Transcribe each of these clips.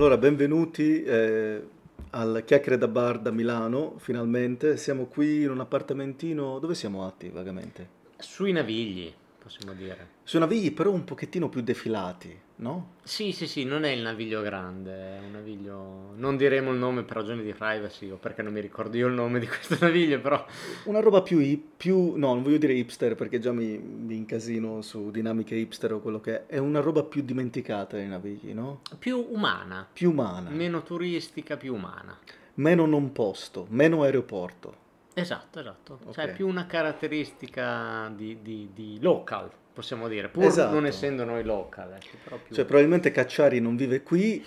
Allora, benvenuti eh, al Chiacchiere da Bar da Milano, finalmente. Siamo qui in un appartamentino, dove siamo Atti, vagamente? Sui Navigli possiamo dire. Sono navigli però un pochettino più defilati, no? Sì, sì, sì, non è il naviglio grande, è un naviglio... Non diremo il nome per ragioni di privacy o perché non mi ricordo io il nome di questo naviglio, però... Una roba più... più no, non voglio dire hipster perché già mi, mi incasino su dinamiche hipster o quello che è. È una roba più dimenticata dei navigli, no? Più umana. Più umana. Meno turistica, più umana. Meno non posto, meno aeroporto. Esatto, esatto. Cioè, okay. Cioè è più una caratteristica di, di, di local, possiamo dire, pur esatto. non essendo noi local. Ecco, più... Cioè probabilmente Cacciari non vive qui,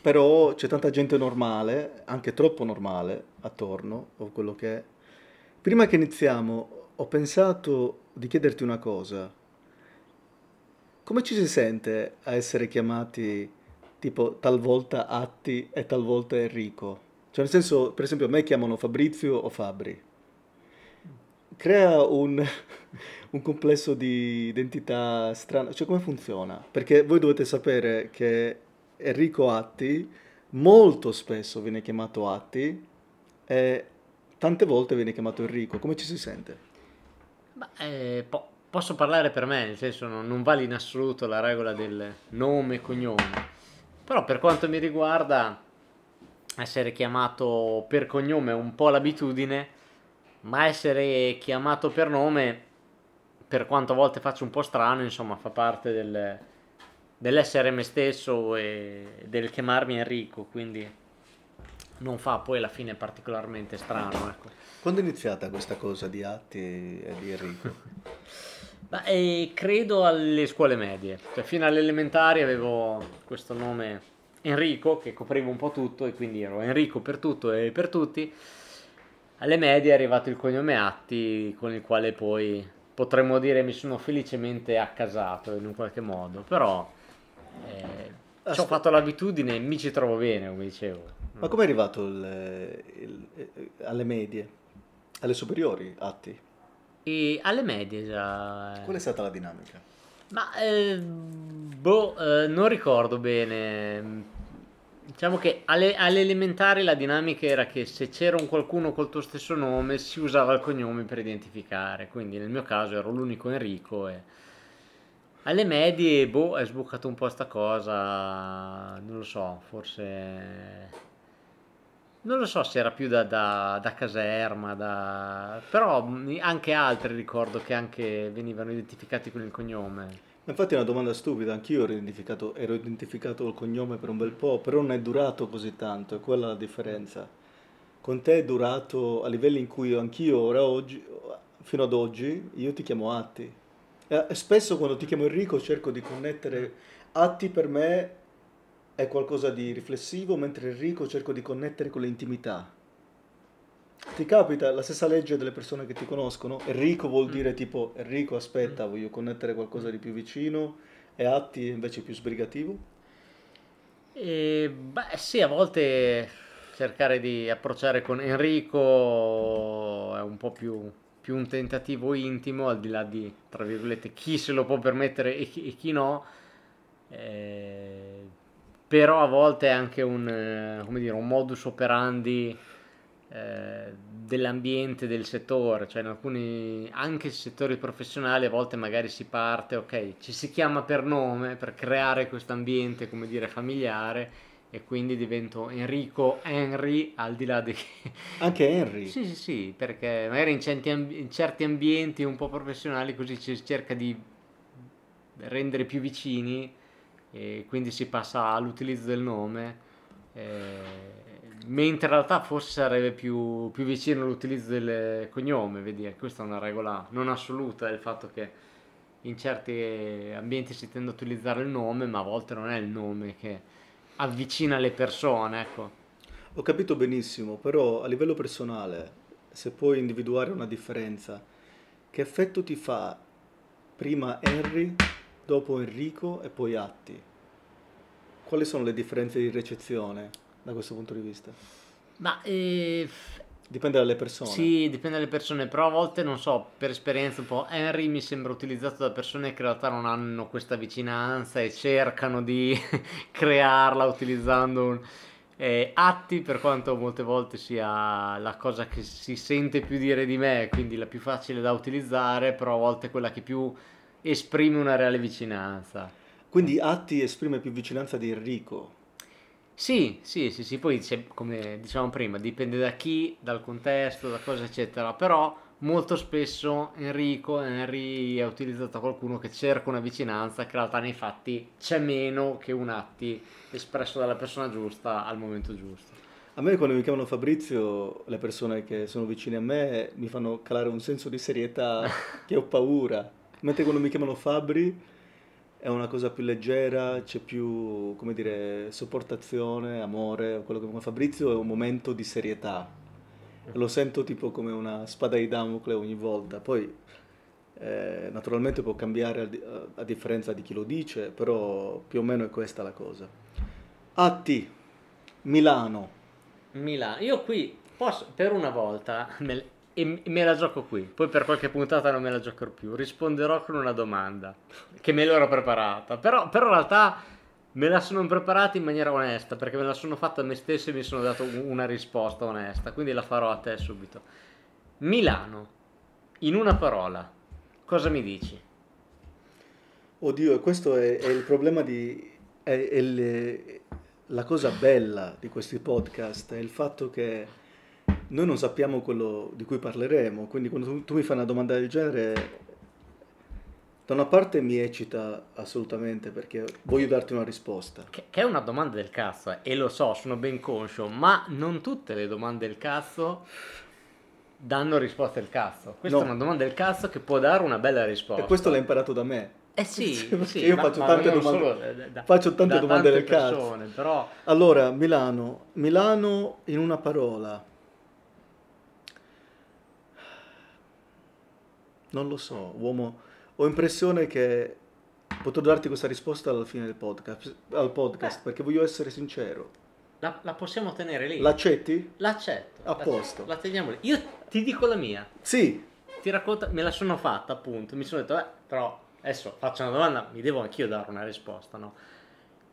però c'è tanta gente normale, anche troppo normale, attorno, o quello che è. Prima che iniziamo, ho pensato di chiederti una cosa. Come ci si sente a essere chiamati tipo talvolta Atti e talvolta Enrico? Cioè nel senso, per esempio a me chiamano Fabrizio o Fabri. Crea un, un complesso di identità strano. Cioè come funziona? Perché voi dovete sapere che Enrico Atti molto spesso viene chiamato Atti e tante volte viene chiamato Enrico. Come ci si sente? Ma, eh, po- posso parlare per me, nel senso non, non, vale in assoluto la regola del nome e cognome, però per quanto mi riguarda essere chiamato per cognome è un po' l'abitudine, ma essere chiamato per nome, per quanto a volte faccio un po' strano, insomma, fa parte del, dell'essere me stesso e del chiamarmi Enrico, quindi non fa poi alla fine particolarmente strano. Ecco. Quando è iniziata questa cosa di Atti e di Enrico? Beh, eh, credo alle scuole medie, cioè fino alle elementari avevo questo nome Enrico, che copriva un po' tutto, e quindi ero Enrico per tutto e per tutti. Alle medie è arrivato il cognome Atti, con il quale poi potremmo dire mi sono felicemente accasato in un qualche modo, però eh, ci ho fatto l'abitudine e mi ci trovo bene, come dicevo. Ma come è arrivato il, il, il, eh, alle medie, alle superiori, Atti? E alle medie già... Eh. Qual è stata la dinamica? Ma eh, boh, eh, non ricordo bene Diciamo che alle, elementari la dinamica era che se c'era un qualcuno col tuo stesso nome si usava il cognome per identificare, quindi nel mio caso ero l'unico Enrico e alle medie boh, è sbuccato un po' sta cosa, non lo so, forse non lo so se era più da, da, da caserma, da... però anche altri ricordo che anche venivano identificati con il cognome. Infatti è una domanda stupida, anch'io ero identificato, ero identificato il cognome per un bel po', però non è durato così tanto, è quella la differenza. Con te è durato a livelli in cui anch'io ora oggi, fino ad oggi, io ti chiamo Atti. E spesso quando ti chiamo Enrico cerco di connettere Atti per me è qualcosa di riflessivo, mentre Enrico cerco di connettere con l'intimità ti capita la stessa legge delle persone che ti conoscono? Enrico vuol mm. dire mm. tipo Enrico aspetta, mm. voglio connettere qualcosa mm. di più vicino e Atti invece più sbrigativo? E, beh sì, a volte cercare di approcciare con Enrico è un po' più, più un tentativo intimo, al di là di, tra virgolette, chi se lo può permettere e chi, e chi no. Eh, però a volte è anche un, eh, dire, un modus operandi eh, dell'ambiente del settore, cioè in alcuni anche settori professionali a volte magari si parte, ok, ci si chiama per nome per creare questo ambiente, come dire, familiare e quindi divento Enrico Henry al di là di che... Anche Henry? sì, sì, sì, perché magari in certi, ambi- in certi ambienti un po' professionali così si cerca di rendere più vicini e quindi si passa all'utilizzo del nome. E eh, mentre in realtà forse sarebbe più, più vicino l'utilizzo del cognome, vedi, eh, questa è una regola non assoluta, il fatto che in certi ambienti si tende a utilizzare il nome, ma a volte non è il nome che avvicina le persone, ecco. Ho capito benissimo, però a livello personale, se puoi individuare una differenza, che effetto ti fa prima Henry, dopo Enrico e poi Atti? Quali sono le differenze di recezione? da questo punto di vista? Ma eh, Dipende dalle persone. Sì, dipende dalle persone, però a volte non so, per esperienza un po' Henry mi sembra utilizzato da persone che in realtà non hanno questa vicinanza e cercano di crearla utilizzando un, eh, atti, per quanto molte volte sia la cosa che si sente più dire di me, quindi la più facile da utilizzare, però a volte è quella che più esprime una reale vicinanza. Quindi atti esprime più vicinanza di Enrico. Sì, sì, sì, sì, poi come dicevamo prima, dipende da chi, dal contesto, da cosa eccetera, però molto spesso Enrico, Henry è utilizzato qualcuno che cerca una vicinanza che in realtà nei fatti c'è meno che un atti espresso dalla persona giusta al momento giusto. A me quando mi chiamano Fabrizio, le persone che sono vicine a me mi fanno calare un senso di serietà che ho paura, mentre quando mi chiamano Fabri è una cosa più leggera, c'è più, come dire, sopportazione, amore, quello che fa Fabrizio è un momento di serietà. Lo sento tipo come una spada di Damocle ogni volta, poi eh, naturalmente può cambiare a, a differenza di chi lo dice, però più o meno è questa la cosa. Atti, Milano. Milano, io qui Posso, per una volta, me, e me la gioco qui. Poi per qualche puntata non me la giocherò più. Risponderò con una domanda che me l'ero preparata. Però, però in realtà me la sono preparata in maniera onesta perché me la sono fatta a me stesso e mi sono dato una risposta onesta. Quindi la farò a te subito. Milano, in una parola, cosa mi dici? Oddio, questo è, è il problema di... È, è le, la cosa bella di questi podcast è il fatto che noi non sappiamo quello di cui parleremo, quindi quando tu, tu mi fai una domanda del genere, da una parte mi eccita assolutamente perché voglio darti una risposta. Che, che è una domanda del cazzo, eh, e lo so, sono ben conscio, ma non tutte le domande del cazzo danno risposta del cazzo. Questa no. è una domanda del cazzo che può dare una bella risposta. E questo l'hai imparato da me. Eh sì, sì io ma, faccio, ma tante domande, da, faccio tante da domande tante del persone, cazzo. Però... Allora, Milano, Milano in una parola. Non lo so, uomo, ho impressione che potrò darti questa risposta alla fine del podcast, al podcast perché voglio essere sincero. La, la, possiamo tenere lì. L'accetti? L'accetto. A posto. La teniamo lì. Io ti dico la mia. Sì. Ti racconto, me la sono fatta appunto, mi sono detto, eh, però adesso faccio una domanda, mi devo anch'io dare una risposta, no?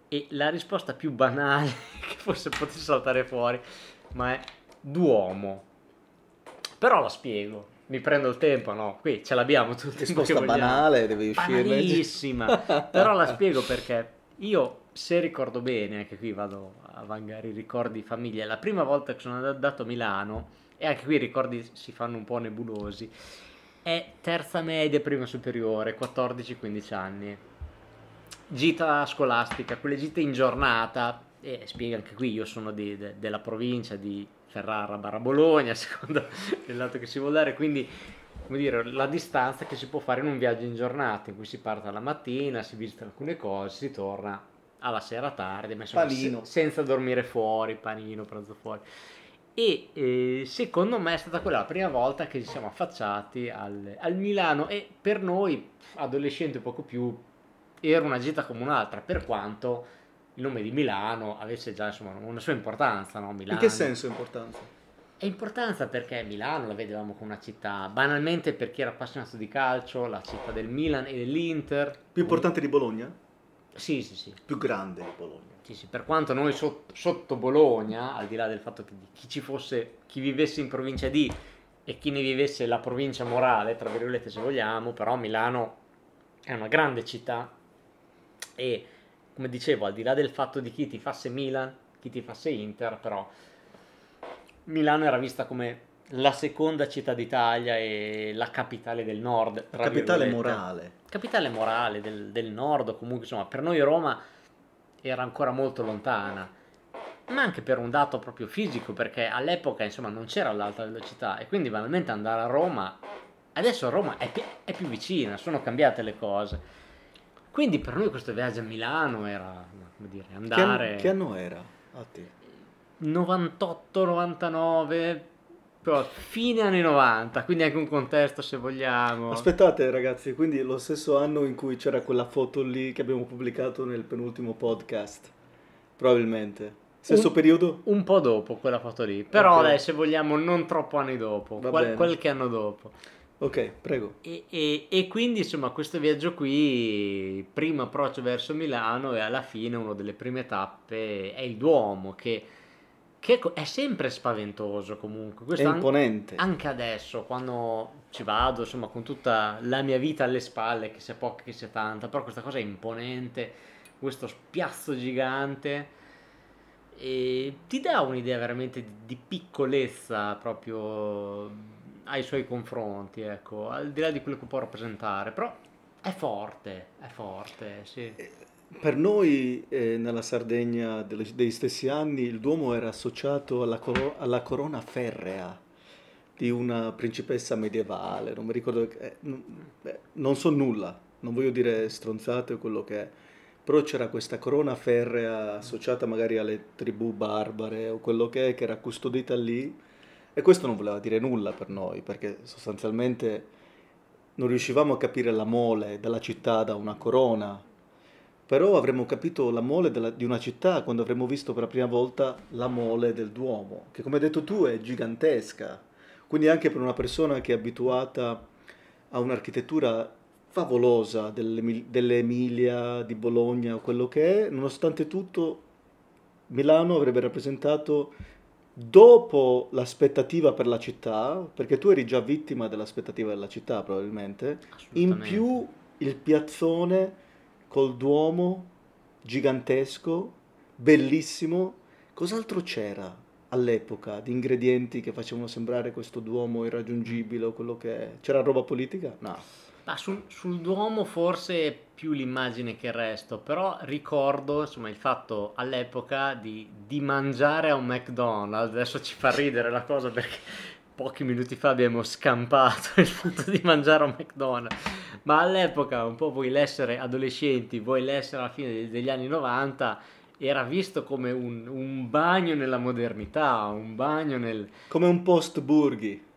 E la risposta più banale che forse potessi saltare fuori, ma è Duomo. Però la spiego mi prendo il tempo, no, qui ce l'abbiamo tutti. Risposta banale, devi uscire. Banalissima, però la spiego perché io, se ricordo bene, anche qui vado a vangare i ricordi di famiglia, la prima volta che sono andato a Milano, e anche qui i ricordi si fanno un po' nebulosi, è terza media, prima superiore, 14-15 anni. Gita scolastica, quelle gite in giornata, e spiego anche qui, io sono di, de, della provincia di Ferrara barra Bologna, secondo il lato che si vuole dare, quindi come dire, la distanza che si può fare in un viaggio in giornata, in cui si parte la mattina, si visita alcune cose, si torna alla sera tardi, ma insomma, se, senza dormire fuori, panino, pranzo fuori. E eh, secondo me è stata quella la prima volta che ci siamo affacciati al, al Milano e per noi, adolescenti poco più, era una gita come un'altra, per quanto il nome di Milano avesse già insomma, una sua importanza. No? In che senso è importanza? È importanza perché Milano la vedevamo come una città, banalmente per chi era appassionato di calcio, la città del Milan e dell'Inter. Più importante di Bologna? Sì, sì, sì. Più grande di Bologna. Sì, sì, per quanto noi so- sotto Bologna, al di là del fatto che chi ci fosse, chi vivesse in provincia di e chi ne vivesse la provincia morale, tra virgolette se vogliamo, però Milano è una grande città e come dicevo, al di là del fatto di chi ti fasse Milan, chi ti fasse Inter, però Milano era vista come la seconda città d'Italia e la capitale del nord. capitale virgolette. morale. Capitale morale del, del nord, comunque insomma, per noi Roma era ancora molto lontana ma anche per un dato proprio fisico, perché all'epoca insomma non c'era l'alta velocità e quindi banalmente andare a Roma, adesso Roma è, pi- è più vicina, sono cambiate le cose. Quindi per noi questo viaggio a Milano era, come dire, andare... Che, che anno era a te? 98, 99, però fine anni 90, quindi anche un contesto se vogliamo. Aspettate ragazzi, quindi lo stesso anno in cui c'era quella foto lì che abbiamo pubblicato nel penultimo podcast, probabilmente. Stesso un, periodo? Un po' dopo quella foto lì, però okay. dai se vogliamo non troppo anni dopo, qual- qualche anno dopo. Ok, prego. E, e, e, quindi insomma questo viaggio qui, primo approccio verso Milano e alla fine una delle prime tappe è il Duomo che, che è sempre spaventoso comunque. Questo è imponente. Anche, anche adesso quando ci vado, insomma con tutta la mia vita alle spalle, che sia poca che sia tanta, però questa cosa è imponente, questo spiazzo gigante. E ti dà un'idea veramente di, di piccolezza proprio ai suoi confronti, ecco, al di là di quello che può rappresentare, però è forte, è forte, sì. Eh, per noi eh, nella Sardegna delle, degli stessi anni il Duomo era associato alla, coro- alla corona ferrea di una principessa medievale, non mi ricordo, eh, eh, non so nulla, non voglio dire stronzate o quello che è, però c'era questa corona ferrea associata magari alle tribù barbare o quello che è, che era custodita lì e questo non voleva dire nulla per noi, perché sostanzialmente non riuscivamo a capire la mole della città da una corona, però avremmo capito la mole della, di una città quando avremmo visto per la prima volta la mole del Duomo, che come hai detto tu è gigantesca. Quindi anche per una persona che è abituata a un'architettura favolosa dell'Emilia, di Bologna o quello che è, nonostante tutto Milano avrebbe rappresentato dopo l'aspettativa per la città, perché tu eri già vittima dell'aspettativa della città probabilmente, in più il piazzone col duomo gigantesco, bellissimo, cos'altro c'era all'epoca di ingredienti che facevano sembrare questo duomo irraggiungibile o quello che è? C'era roba politica? No. Ma sul, sul, Duomo forse più l'immagine che il resto, però ricordo insomma, il fatto all'epoca di, di mangiare a un McDonald's, adesso ci fa ridere la cosa perché pochi minuti fa abbiamo scampato il fatto di mangiare a un McDonald's, ma all'epoca un po' voi l'essere adolescenti, voi l'essere alla fine degli anni 90 era visto come un, un bagno nella modernità, un bagno nel... Come un post-burghi.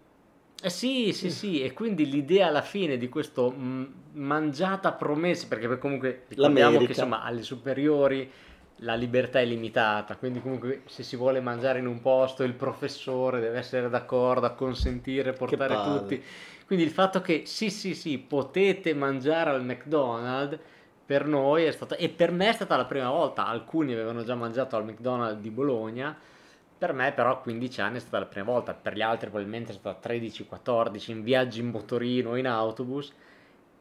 Eh sì, sì, sì, e quindi l'idea alla fine di questo mh, mm, mangiata promessa, perché comunque ricordiamo che insomma alle superiori la libertà è limitata, quindi comunque se si vuole mangiare in un posto il professore deve essere d'accordo a consentire, portare tutti. Quindi il fatto che sì, sì, sì, potete mangiare al McDonald's per noi è stata e per me è stata la prima volta, alcuni avevano già mangiato al McDonald's di Bologna per me però 15 anni è stata la prima volta, per gli altri probabilmente è stata 13-14 in viaggi in motorino, o in autobus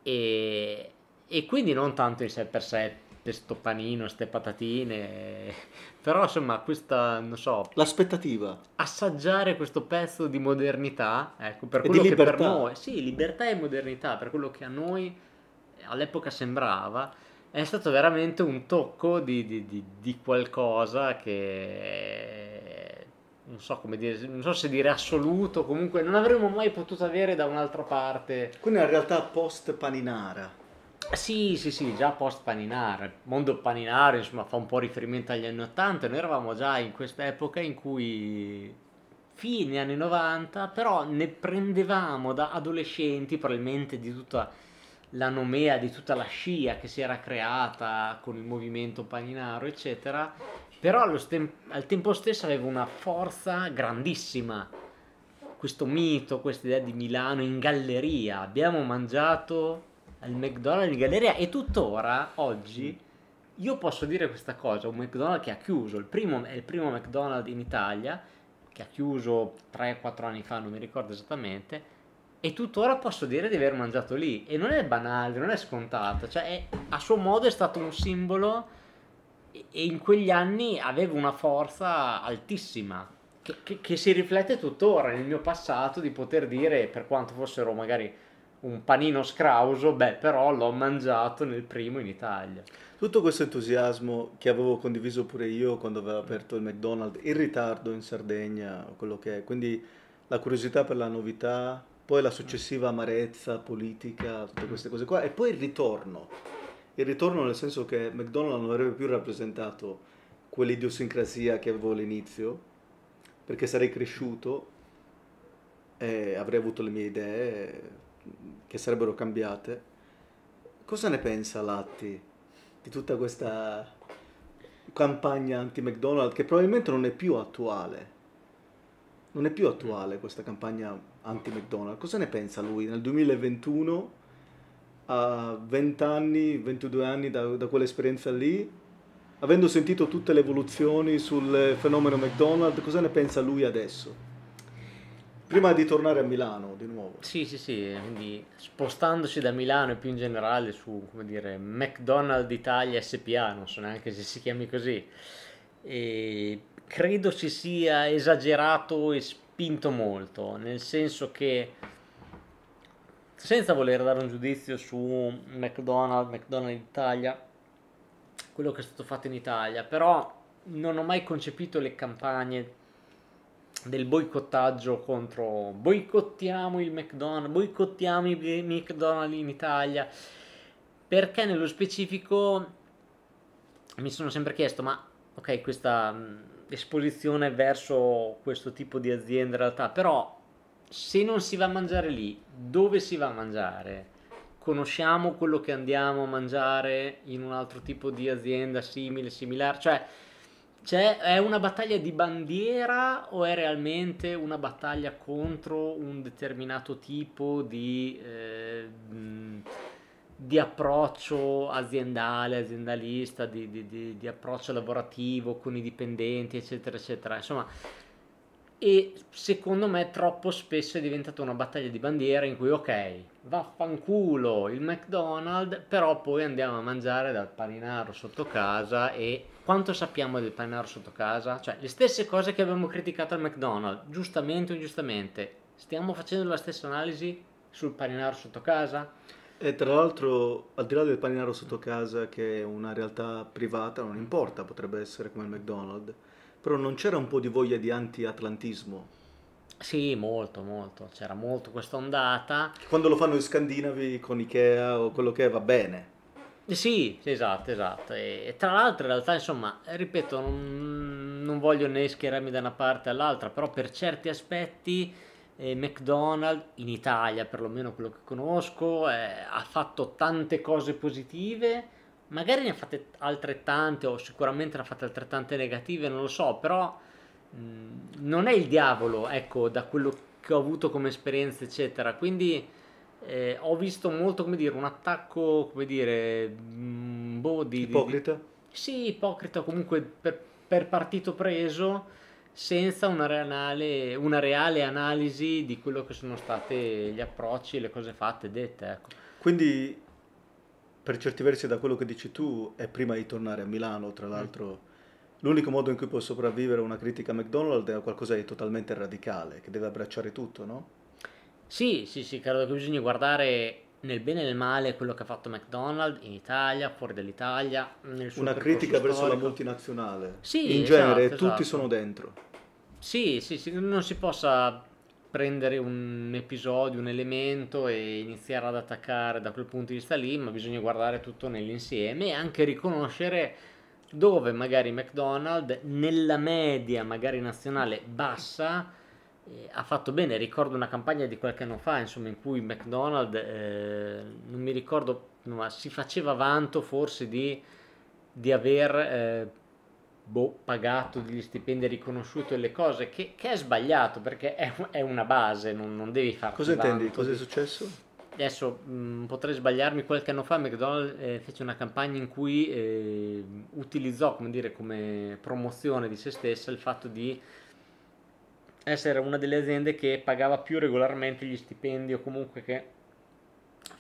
e, e quindi non tanto in sé per sé sto panino, ste patatine. Però insomma, questa, non so. L'aspettativa. Assaggiare questo pezzo di modernità, ecco, per quello che per noi. Sì, libertà e modernità, per quello che a noi all'epoca sembrava, è stato veramente un tocco di, di, di, di qualcosa che non so come dire, non so se dire assoluto, comunque non avremmo mai potuto avere da un'altra parte. Quindi in realtà post Paninara. Sì, sì, sì, già post Paninara. mondo Paninaro, insomma, fa un po' riferimento agli anni 80, noi eravamo già in quest'epoca in cui fine anni 90, però ne prendevamo da adolescenti probabilmente di tutta la nomea, di tutta la scia che si era creata con il movimento Paninaro, eccetera, però stem- al tempo stesso aveva una forza grandissima. Questo mito, questa idea di Milano in galleria. Abbiamo mangiato al McDonald's in galleria e tuttora, oggi, io posso dire questa cosa, un McDonald's che ha chiuso, il primo, è il primo McDonald's in Italia, che ha chiuso 3-4 anni fa, non mi ricordo esattamente, e tuttora posso dire di aver mangiato lì. E non è banale, non è scontato, cioè è, a suo modo è stato un simbolo e in quegli anni avevo una forza altissima che, che, che, si riflette tuttora nel mio passato di poter dire, per quanto fossero magari un panino scrauso, beh però l'ho mangiato nel primo in Italia. Tutto questo entusiasmo che avevo condiviso pure io quando avevo aperto il McDonald's, il ritardo in Sardegna, quello che è, quindi la curiosità per la novità, poi la successiva amarezza politica, tutte queste cose qua, e poi il ritorno il ritorno nel senso che McDonald non avrebbe più rappresentato quell'idiosincrasia che avevo all'inizio, perché sarei cresciuto e avrei avuto le mie idee che sarebbero cambiate. Cosa ne pensa Latti di tutta questa campagna anti-McDonald's che probabilmente non è più attuale? Non è più attuale mm. questa campagna anti-McDonald's. Cosa ne pensa lui nel 2021? a 20 anni, 22 anni da, da quell'esperienza lì, avendo sentito tutte le evoluzioni sul fenomeno McDonald's, cosa ne pensa lui adesso? Prima di tornare a Milano di nuovo. Sì, sì, sì, quindi spostandosi da Milano e più in generale su, come dire, McDonald's Italia SPA, non so neanche se si chiami così, e credo si sia esagerato e spinto molto, nel senso che senza voler dare un giudizio su McDonald's, McDonald's Italia, quello che è stato fatto in Italia, però non ho mai concepito le campagne del boicottaggio contro boicottiamo il McDonald's, boicottiamo i McDonald's in Italia, perché nello specifico mi sono sempre chiesto, ma ok, questa mm, esposizione verso questo tipo di aziende in realtà, però se non si va a mangiare lì, dove si va a mangiare? Conosciamo quello che andiamo a mangiare in un altro tipo di azienda simile, similare? Cioè, cioè, è una battaglia di bandiera o è realmente una battaglia contro un determinato tipo di, eh, di approccio aziendale, aziendalista, di, di, di approccio lavorativo con i dipendenti, eccetera, eccetera? Insomma e secondo me troppo spesso è diventata una battaglia di bandiera in cui ok, vaffanculo il McDonald's, però poi andiamo a mangiare dal paninaro sotto casa e quanto sappiamo del paninaro sotto casa? Cioè le stesse cose che abbiamo criticato al McDonald's, giustamente o ingiustamente, stiamo facendo la stessa analisi sul paninaro sotto casa? E tra l'altro, al di là del paninaro sotto casa, che è una realtà privata, non importa, potrebbe essere come il McDonald's però non c'era un po' di voglia di anti-atlantismo? Sì, molto, molto. C'era molto questa ondata. Quando lo fanno i scandinavi con Ikea o quello che è, va bene. Sì, esatto, esatto. E, tra l'altro, in realtà, insomma, ripeto, non, non voglio né schierarmi da una parte all'altra, però per certi aspetti eh, McDonald's, in Italia perlomeno quello che conosco, eh, ha fatto tante cose positive magari ne ha fatte altrettante o sicuramente ne ha fatte altrettante negative, non lo so, però mhmm, non è il diavolo, ecco, da quello che ho avuto come esperienza, eccetera. Quindi eh, ho visto molto, come dire, un attacco, come dire, mh, mhmm, boh, di... Ipocrita? Di, sì, ipocrita, comunque per, per partito preso senza una reale, una reale, analisi di quello che sono stati gli approcci, le cose fatte, dette. Ecco. Quindi per certi versi da quello che dici tu è prima di tornare a Milano, tra mm. l'altro mm. l'unico modo in cui può sopravvivere una critica a McDonald's è a qualcosa di totalmente radicale, che deve abbracciare tutto, no? Sì, sì, sì, credo che bisogna guardare nel bene e nel male quello che ha fatto McDonald's in Italia, fuori dall'Italia, nel suo Una critica storico. verso la multinazionale. Sì, in esatto, genere, esatto. tutti esatto. sono dentro. Sì, sì, sì, non si possa prendere un episodio, un elemento e iniziare ad attaccare da quel punto di vista lì, ma bisogna guardare tutto nell'insieme e anche riconoscere dove magari McDonald's nella media magari nazionale bassa eh, ha fatto bene, ricordo una campagna di qualche anno fa insomma in cui McDonald's eh, non mi ricordo, ma si faceva vanto forse di, di aver eh, boh, pagato degli stipendi, riconosciuto delle cose, che, che, è sbagliato perché è, è una base, non, non devi farlo. Cosa intendi? Cosa è successo? Adesso mh, mm, potrei sbagliarmi, qualche anno fa McDonald's eh, fece una campagna in cui eh, utilizzò come, dire, come promozione di se stessa il fatto di essere una delle aziende che pagava più regolarmente gli stipendi o comunque che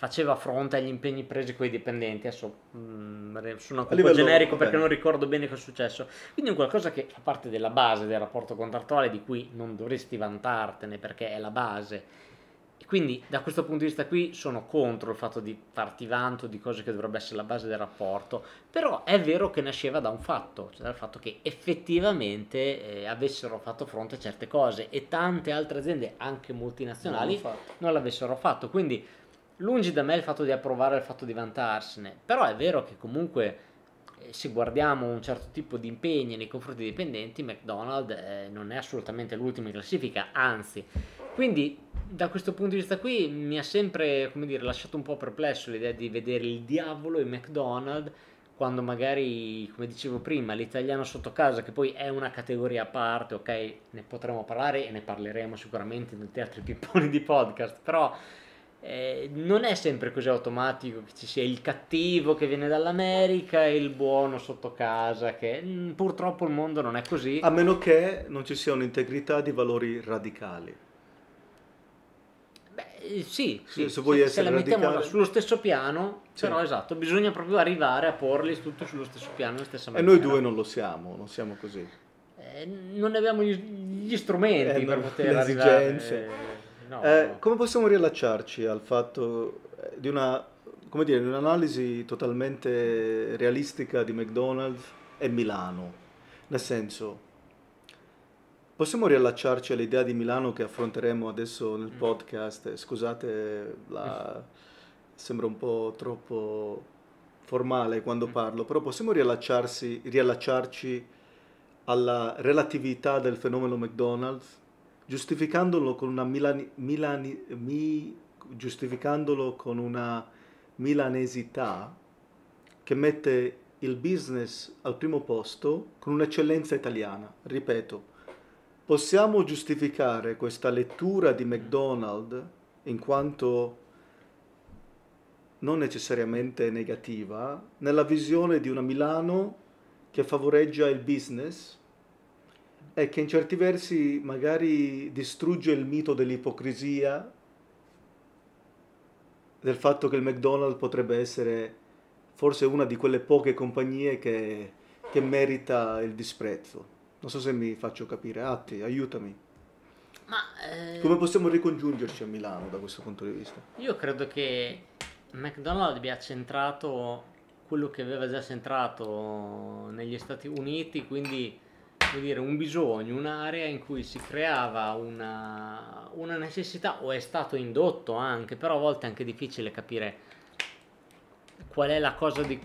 faceva fronte agli impegni presi con i dipendenti. Adesso mh, mm, sono un po' generico perché bene. non ricordo bene cosa è successo. Quindi è qualcosa che fa parte della base del rapporto contrattuale di cui non dovresti vantartene perché è la base. E quindi da questo punto di vista qui sono contro il fatto di farti vanto di cose che dovrebbe essere la base del rapporto, però è vero che nasceva da un fatto, cioè dal fatto che effettivamente eh, avessero fatto fronte a certe cose e tante altre aziende, anche multinazionali, non, non l'avessero fatto. Quindi lungi da me il fatto di approvare il fatto di vantarsene, però è vero che comunque eh, se guardiamo un certo tipo di impegni nei confronti dei dipendenti, McDonald's eh, non è assolutamente l'ultima in classifica, anzi. Quindi da questo punto di vista qui mi ha sempre, come dire, lasciato un po' perplesso l'idea di vedere il diavolo e McDonald's quando magari, come dicevo prima, l'italiano sotto casa, che poi è una categoria a parte, ok, ne potremo parlare e ne parleremo sicuramente in altri pipponi di podcast, però eh, non è sempre così automatico che ci sia il cattivo che viene dall'America e il buono sotto casa, che mh, mm, purtroppo il mondo non è così. A meno che non ci sia un'integrità di valori radicali. Beh, eh, sì, sì, se, se, se la mettiamo radicale... sullo stesso piano, sì. però esatto, bisogna proprio arrivare a porli tutti sullo stesso piano, E maniera. noi due non lo siamo, non siamo così. Eh, non abbiamo gli, gli strumenti eh, per poter le arrivare. Esigenze. Eh, No, eh, Come possiamo riallacciarci al fatto eh, di una, come dire, un'analisi totalmente realistica di McDonald's e Milano? Nel senso, possiamo riallacciarci all'idea di Milano che affronteremo adesso nel mm. podcast? Eh, scusate, la... sembra un po' troppo formale quando mm. parlo, però possiamo riallacciarci alla relatività del fenomeno McDonald's? giustificandolo con una, milani, milani, mi, giustificandolo con una milanesità che mette il business al primo posto con un'eccellenza italiana. Ripeto, possiamo giustificare questa lettura di McDonald's in quanto non necessariamente negativa, nella visione di una Milano che favoreggia il business è che in certi versi magari distrugge il mito dell'ipocrisia, del fatto che il McDonald's potrebbe essere forse una di quelle poche compagnie che, che merita il disprezzo. Non so se mi faccio capire, Atti, aiutami. Ma, eh... Come possiamo ricongiungerci a Milano da questo punto di vista? Io credo che McDonald's abbia centrato quello che aveva già centrato negli Stati Uniti, quindi dire, un bisogno, un'area in cui si creava una, una necessità o è stato indotto anche, però a volte è anche difficile capire qual è la cosa di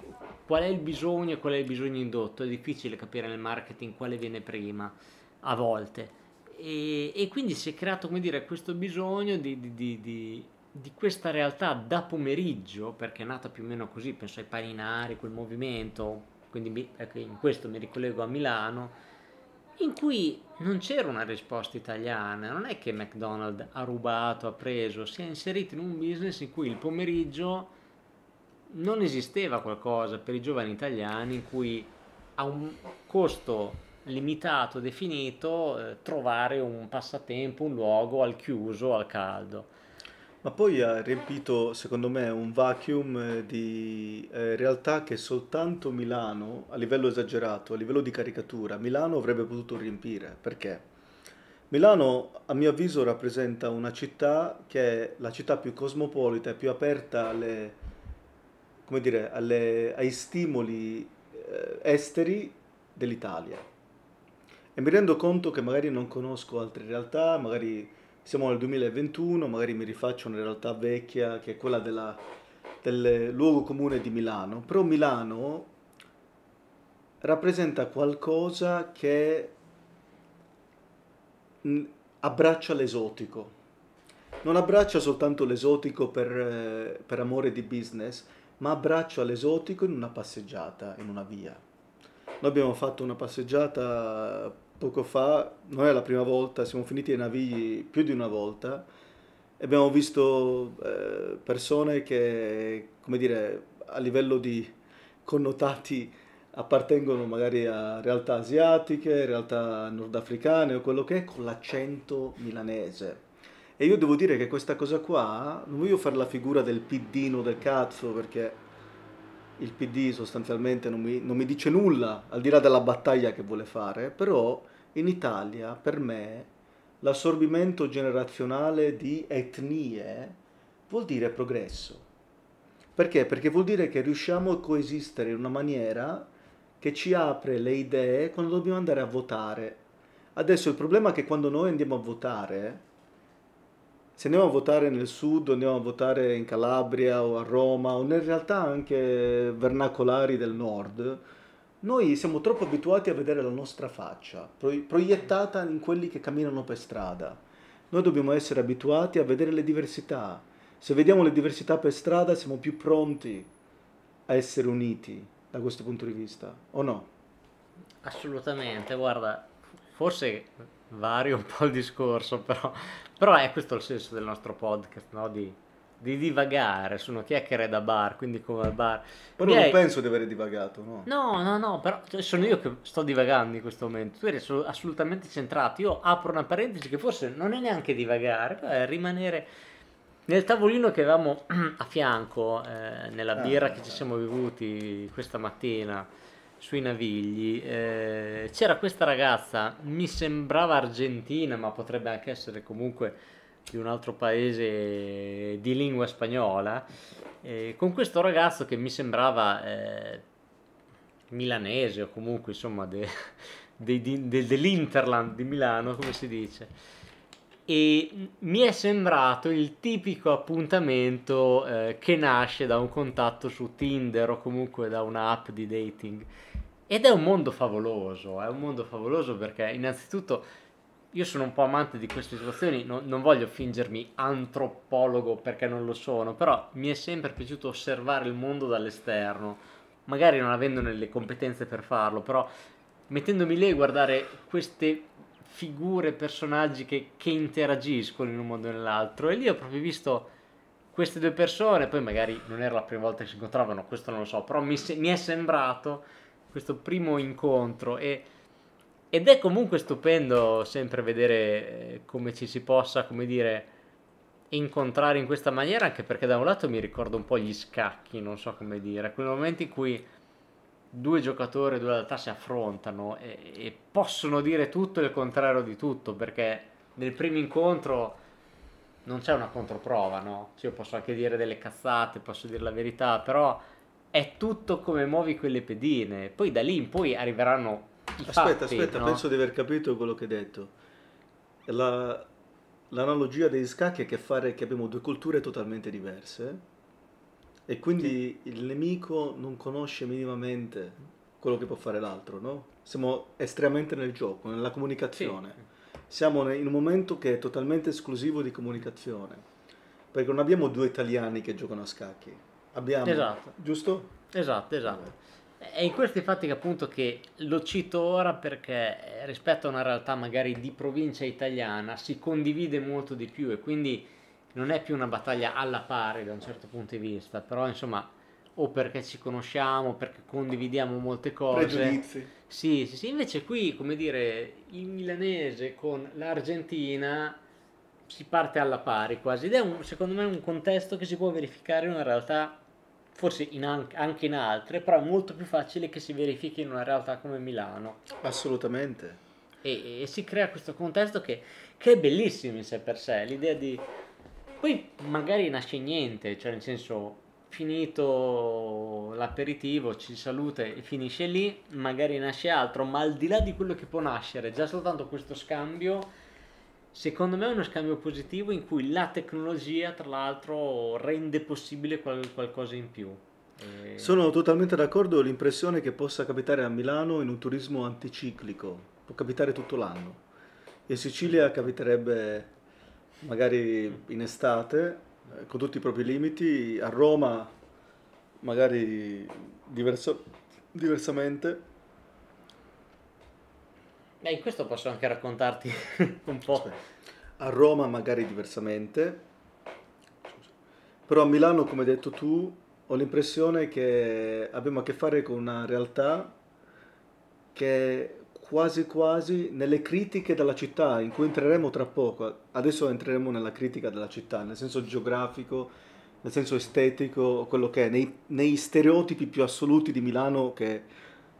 qual è il bisogno e qual è il bisogno indotto. È difficile capire nel marketing quale viene prima, a volte. E, e quindi si è creato come dire, questo bisogno di, di, di, di, questa realtà da pomeriggio, perché è nata più o meno così, penso ai paninari, quel movimento, quindi ecco, in questo mi ricollego a Milano, in cui non c'era una risposta italiana, non è che McDonald's ha rubato, ha preso, si è inserito in un business in cui il pomeriggio non esisteva qualcosa per i giovani italiani in cui a un costo limitato, definito, eh, trovare un passatempo, un luogo al chiuso, al caldo. Ma poi ha riempito, secondo me, un vacuum di eh, realtà che soltanto Milano, a livello esagerato, a livello di caricatura, Milano avrebbe potuto riempire. Perché? Milano, a mio avviso, rappresenta una città che è la città più cosmopolita e più aperta alle, dire, alle, ai stimoli eh, esteri dell'Italia. E mi rendo conto che magari non conosco altre realtà, magari siamo nel 2021, magari mi rifaccio una realtà vecchia che è quella della, del luogo comune di Milano, però Milano rappresenta qualcosa che abbraccia l'esotico. Non abbraccia soltanto l'esotico per, eh, per amore di business, ma abbraccia l'esotico in una passeggiata, in una via. Noi abbiamo fatto una passeggiata poco fa, non è la prima volta, siamo finiti ai navigli più di una volta e abbiamo visto eh, persone che, come dire, a livello di connotati appartengono magari a realtà asiatiche, realtà nordafricane o quello che è, con l'accento milanese. E io devo dire che questa cosa qua, non voglio fare la figura del piddino, del cazzo, perché il PD sostanzialmente non mi, non mi, dice nulla, al di là della battaglia che vuole fare, però in Italia per me l'assorbimento generazionale di etnie vuol dire progresso. Perché? Perché vuol dire che riusciamo a coesistere in una maniera che ci apre le idee quando dobbiamo andare a votare. Adesso il problema è che quando noi andiamo a votare se andiamo a votare nel sud, andiamo a votare in Calabria o a Roma, o in realtà anche vernacolari del nord, noi siamo troppo abituati a vedere la nostra faccia, proiettata in quelli che camminano per strada. Noi dobbiamo essere abituati a vedere le diversità. Se vediamo le diversità per strada siamo più pronti a essere uniti da questo punto di vista, o no? Assolutamente, guarda, forse vario un po' il discorso, però, però è questo il senso del nostro podcast, no? di, di divagare, sono chiacchiere da bar, quindi come al bar. Però okay. non penso di aver divagato, no? No, no, no, però cioè, sono io che sto divagando in questo momento, tu eri assolutamente centrato, io apro una parentesi che forse non è neanche divagare, però è rimanere nel tavolino che avevamo a fianco, eh, nella ah, birra ah, che ci siamo bevuti questa mattina sui navigli. Eh, c'era questa ragazza, mi sembrava argentina, ma potrebbe anche essere comunque di un altro paese di lingua spagnola, eh, con questo ragazzo che mi sembrava eh, milanese o comunque insomma de, de, de, dell'Interland di Milano, come si dice e mi è sembrato il tipico appuntamento eh, che nasce da un contatto su Tinder o comunque da un'app di dating. Ed è un mondo favoloso, è un mondo favoloso perché innanzitutto io sono un po' amante di queste situazioni, no, non voglio fingermi antropologo perché non lo sono, però mi è sempre piaciuto osservare il mondo dall'esterno, magari non avendo le competenze per farlo, però mettendomi lì a guardare queste figure, personaggi che, che interagiscono in un modo o nell'altro. E lì ho proprio visto queste due persone, poi magari non era la prima volta che si incontravano, questo non lo so, però mi, se- mi è sembrato questo primo incontro e, ed è comunque stupendo sempre vedere eh, come ci si possa, come dire, incontrare in questa maniera, anche perché da un lato mi ricordo un po' gli scacchi, non so come dire, quei momenti in cui due giocatori, due realtà si affrontano e, e possono dire tutto il contrario di tutto perché nel primo incontro non c'è una controprova, no? Cioè, io posso anche dire delle cazzate, posso dire la verità, però è tutto come muovi quelle pedine. Poi da lì in poi arriveranno i Aspetta, fatti, aspetta, no? penso di aver capito quello che hai detto. La, l'analogia degli scacchi è che, fare, che abbiamo due culture totalmente diverse e quindi il nemico non conosce minimamente quello che può fare l'altro, no? Siamo estremamente nel gioco, nella comunicazione. Sì. Siamo in un momento che è totalmente esclusivo di comunicazione, perché non abbiamo due italiani che giocano a scacchi. Abbiamo... Esatto. Giusto? Esatto, esatto. È in questi fatti che appunto che lo cito ora perché rispetto a una realtà magari di provincia italiana si condivide molto di più e quindi non è più una battaglia alla pari da un certo punto di vista, però insomma o perché ci conosciamo, perché condividiamo molte cose. Pregiudizi. Sì, sì, sì, invece qui, come dire, il milanese con l'Argentina si parte alla pari quasi ed è un, secondo me un contesto che si può verificare in una realtà forse in an- anche in altre, però è molto più facile che si verifichi in una realtà come Milano. Assolutamente. E, e si crea questo contesto che, che è bellissimo in sé per sé, l'idea di poi magari nasce niente, cioè nel senso finito l'aperitivo ci saluta e finisce lì, magari nasce altro, ma al di là di quello che può nascere, già soltanto questo scambio secondo me è uno scambio positivo in cui la tecnologia, tra l'altro, rende possibile qual- qualcosa in più. E... Sono totalmente d'accordo, l'impressione che possa capitare a Milano in un turismo anticiclico, può capitare tutto l'anno. In Sicilia capiterebbe magari in estate, eh, con tutti i propri limiti, a Roma magari diverso, diversamente. Beh, in questo posso anche raccontarti un po'. Sì. A Roma magari diversamente, però a Milano, come hai detto tu, ho l'impressione che abbiamo a che fare con una realtà che quasi quasi nelle critiche della città, in cui entreremo tra poco. Adesso entreremo nella critica della città, nel senso geografico, nel senso estetico, quello che è, nei, nei stereotipi più assoluti di Milano che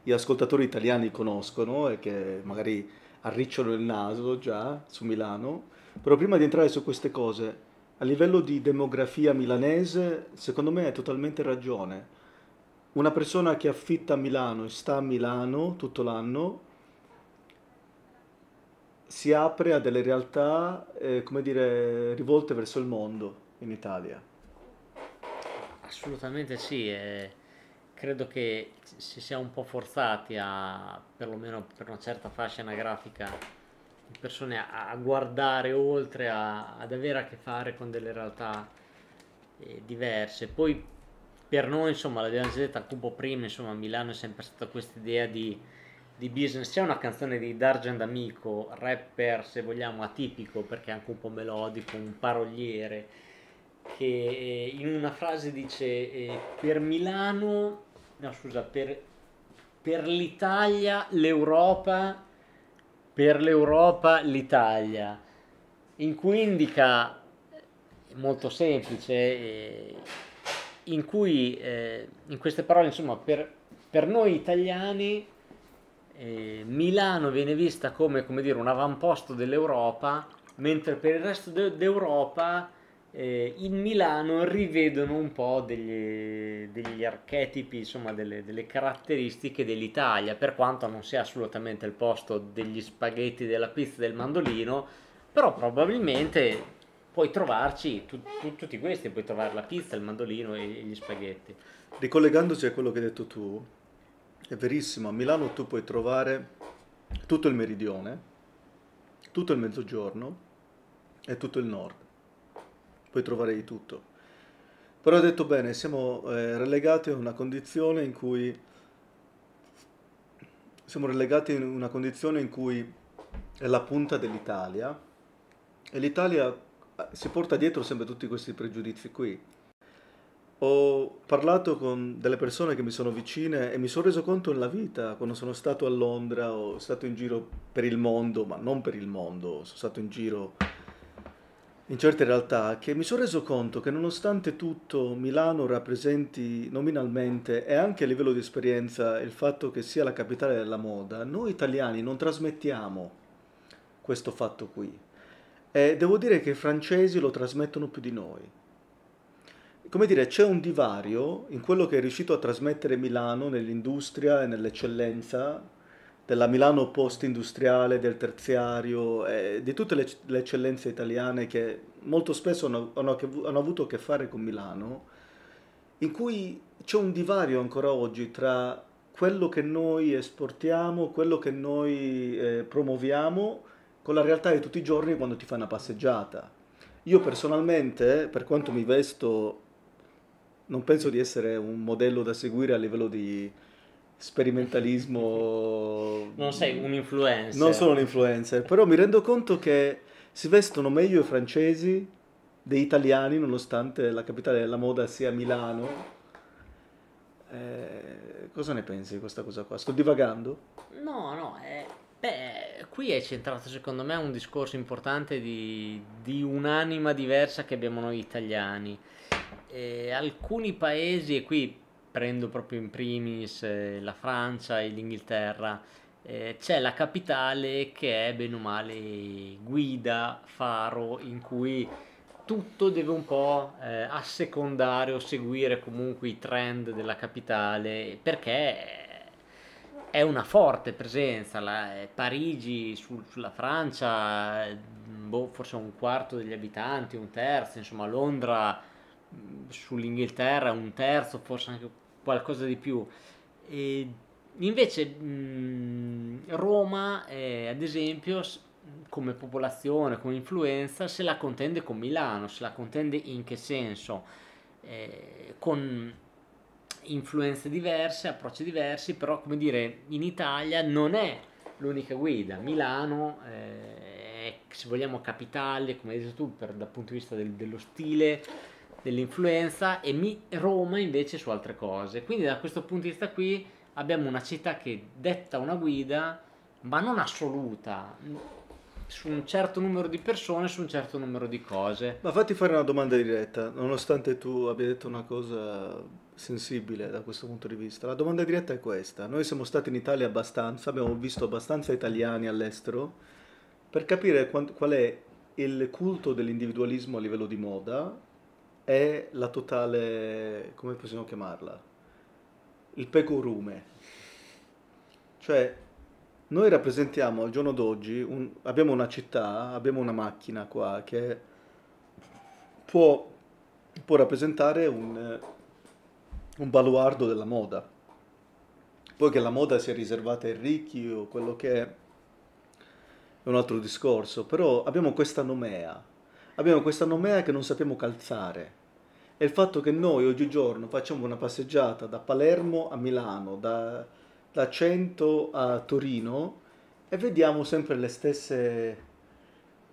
gli ascoltatori italiani conoscono e che magari arricciano il naso già su Milano. Però prima di entrare su queste cose, a livello di demografia milanese, secondo me hai totalmente ragione. Una persona che affitta a Milano e sta a Milano tutto l'anno si apre a delle realtà, eh, come dire, rivolte verso il mondo in Italia. Assolutamente sì, eh, credo che si sia un po' forzati a, perlomeno per una certa fascia anagrafica, le persone a, a, guardare oltre, a, ad avere a che fare con delle realtà eh, diverse. Poi per noi, insomma, l'abbiamo già detto un po' prima, insomma, a Milano è sempre stata questa idea di di business c'è una canzone di Dargen D'Amico, rapper se vogliamo atipico perché è anche un po' melodico, un paroliere, che eh, in una frase dice eh, per Milano, no scusa, per, per l'Italia l'Europa, per l'Europa l'Italia, in cui indica, eh, molto semplice, eh, in cui eh, in queste parole insomma per, per noi italiani eh, Milano viene vista come, come dire, un avamposto dell'Europa, mentre per il resto de- d'Europa eh, in Milano rivedono un po' degli, degli archetipi, insomma delle, delle, caratteristiche dell'Italia, per quanto non sia assolutamente il posto degli spaghetti, della pizza, del mandolino, però probabilmente puoi trovarci tu, tu, tutti questi, puoi trovare la pizza, il mandolino e, e gli spaghetti. Ricollegandoci a quello che hai detto tu, è verissimo, a Milano tu puoi trovare tutto il meridione, tutto il mezzogiorno e tutto il nord. Puoi trovare di tutto. Però ho detto bene, siamo eh, relegati a una condizione in cui siamo relegati in una condizione in cui è la punta dell'Italia e l'Italia eh, si porta dietro sempre tutti questi pregiudizi qui ho parlato con delle persone che mi sono vicine e mi sono reso conto nella vita, quando sono stato a Londra ho stato in giro per il mondo, ma non per il mondo, sono stato in giro in certe realtà, che mi sono reso conto che nonostante tutto Milano rappresenti nominalmente e anche a livello di esperienza il fatto che sia la capitale della moda, noi italiani non trasmettiamo questo fatto qui. E devo dire che i francesi lo trasmettono più di noi come dire, c'è un divario in quello che è riuscito a trasmettere Milano nell'industria e nell'eccellenza della Milano post-industriale, del terziario, eh, di tutte le, le, eccellenze italiane che molto spesso hanno, hanno, hanno avuto a che fare con Milano, in cui c'è un divario ancora oggi tra quello che noi esportiamo, quello che noi eh, promuoviamo, con la realtà di tutti i giorni quando ti fai una passeggiata. Io personalmente, per quanto mi vesto non penso di essere un modello da seguire a livello di sperimentalismo. Non sei un influencer. Non sono un influencer, però mi rendo conto che si vestono meglio i francesi degli italiani, nonostante la capitale della moda sia Milano. Eh, cosa ne pensi di questa cosa qua? Sto divagando? No, no, eh, beh, qui è centrato secondo me un discorso importante di, di un'anima diversa che abbiamo noi italiani eh, alcuni paesi, e qui prendo proprio in primis eh, la Francia e l'Inghilterra, eh, c'è la capitale che è bene o male guida, faro, in cui tutto deve un po' eh, assecondare o seguire comunque i trend della capitale perché è una forte presenza. La, eh, Parigi sul, sulla Francia, boh, forse un quarto degli abitanti, un terzo, insomma, Londra Mm, sull'Inghilterra un terzo, forse anche qualcosa di più. E invece mh, mm, Roma, eh, ad esempio, come popolazione, come influenza, se la contende con Milano, se la contende in che senso? Eh, con influenze diverse, approcci diversi, però come dire, in Italia non è l'unica guida. Milano eh, è, se vogliamo, capitale, come hai detto tu, per, dal punto di vista del, dello stile dell'influenza e Roma invece su altre cose. Quindi da questo punto di vista qui abbiamo una città che detta una guida, ma non assoluta, su un certo numero di persone, su un certo numero di cose. Ma fatti fare una domanda diretta, nonostante tu abbia detto una cosa sensibile da questo punto di vista. La domanda diretta è questa. Noi siamo stati in Italia abbastanza, abbiamo visto abbastanza italiani all'estero, per capire qual è il culto dell'individualismo a livello di moda è la totale, come possiamo chiamarla? Il pecorume. Cioè, noi rappresentiamo al giorno d'oggi, un, abbiamo una città, abbiamo una macchina qua che può, può rappresentare un, un baluardo della moda. Poi che la moda sia riservata ai ricchi o quello che è, è un altro discorso, però abbiamo questa nomea, abbiamo questa nomea che non sappiamo calzare è il fatto che noi oggigiorno facciamo una passeggiata da Palermo a Milano, da, da Cento a Torino e vediamo sempre le stesse,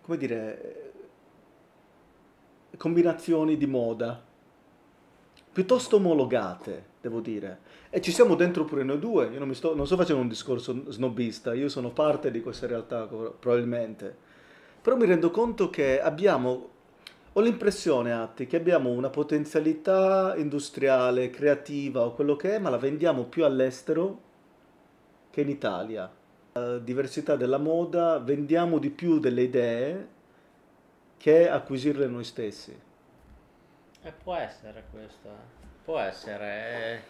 come dire, combinazioni di moda, piuttosto omologate, devo dire. E ci siamo dentro pure noi due, io non, sto, non sto facendo un discorso snobista, io sono parte di questa realtà probabilmente, però mi rendo conto che abbiamo ho l'impressione, Atti, che abbiamo una potenzialità industriale, creativa o quello che è, ma la vendiamo più all'estero che in Italia. La diversità della moda, vendiamo di più delle idee che acquisirle noi stessi. Eh, può essere questo, può essere.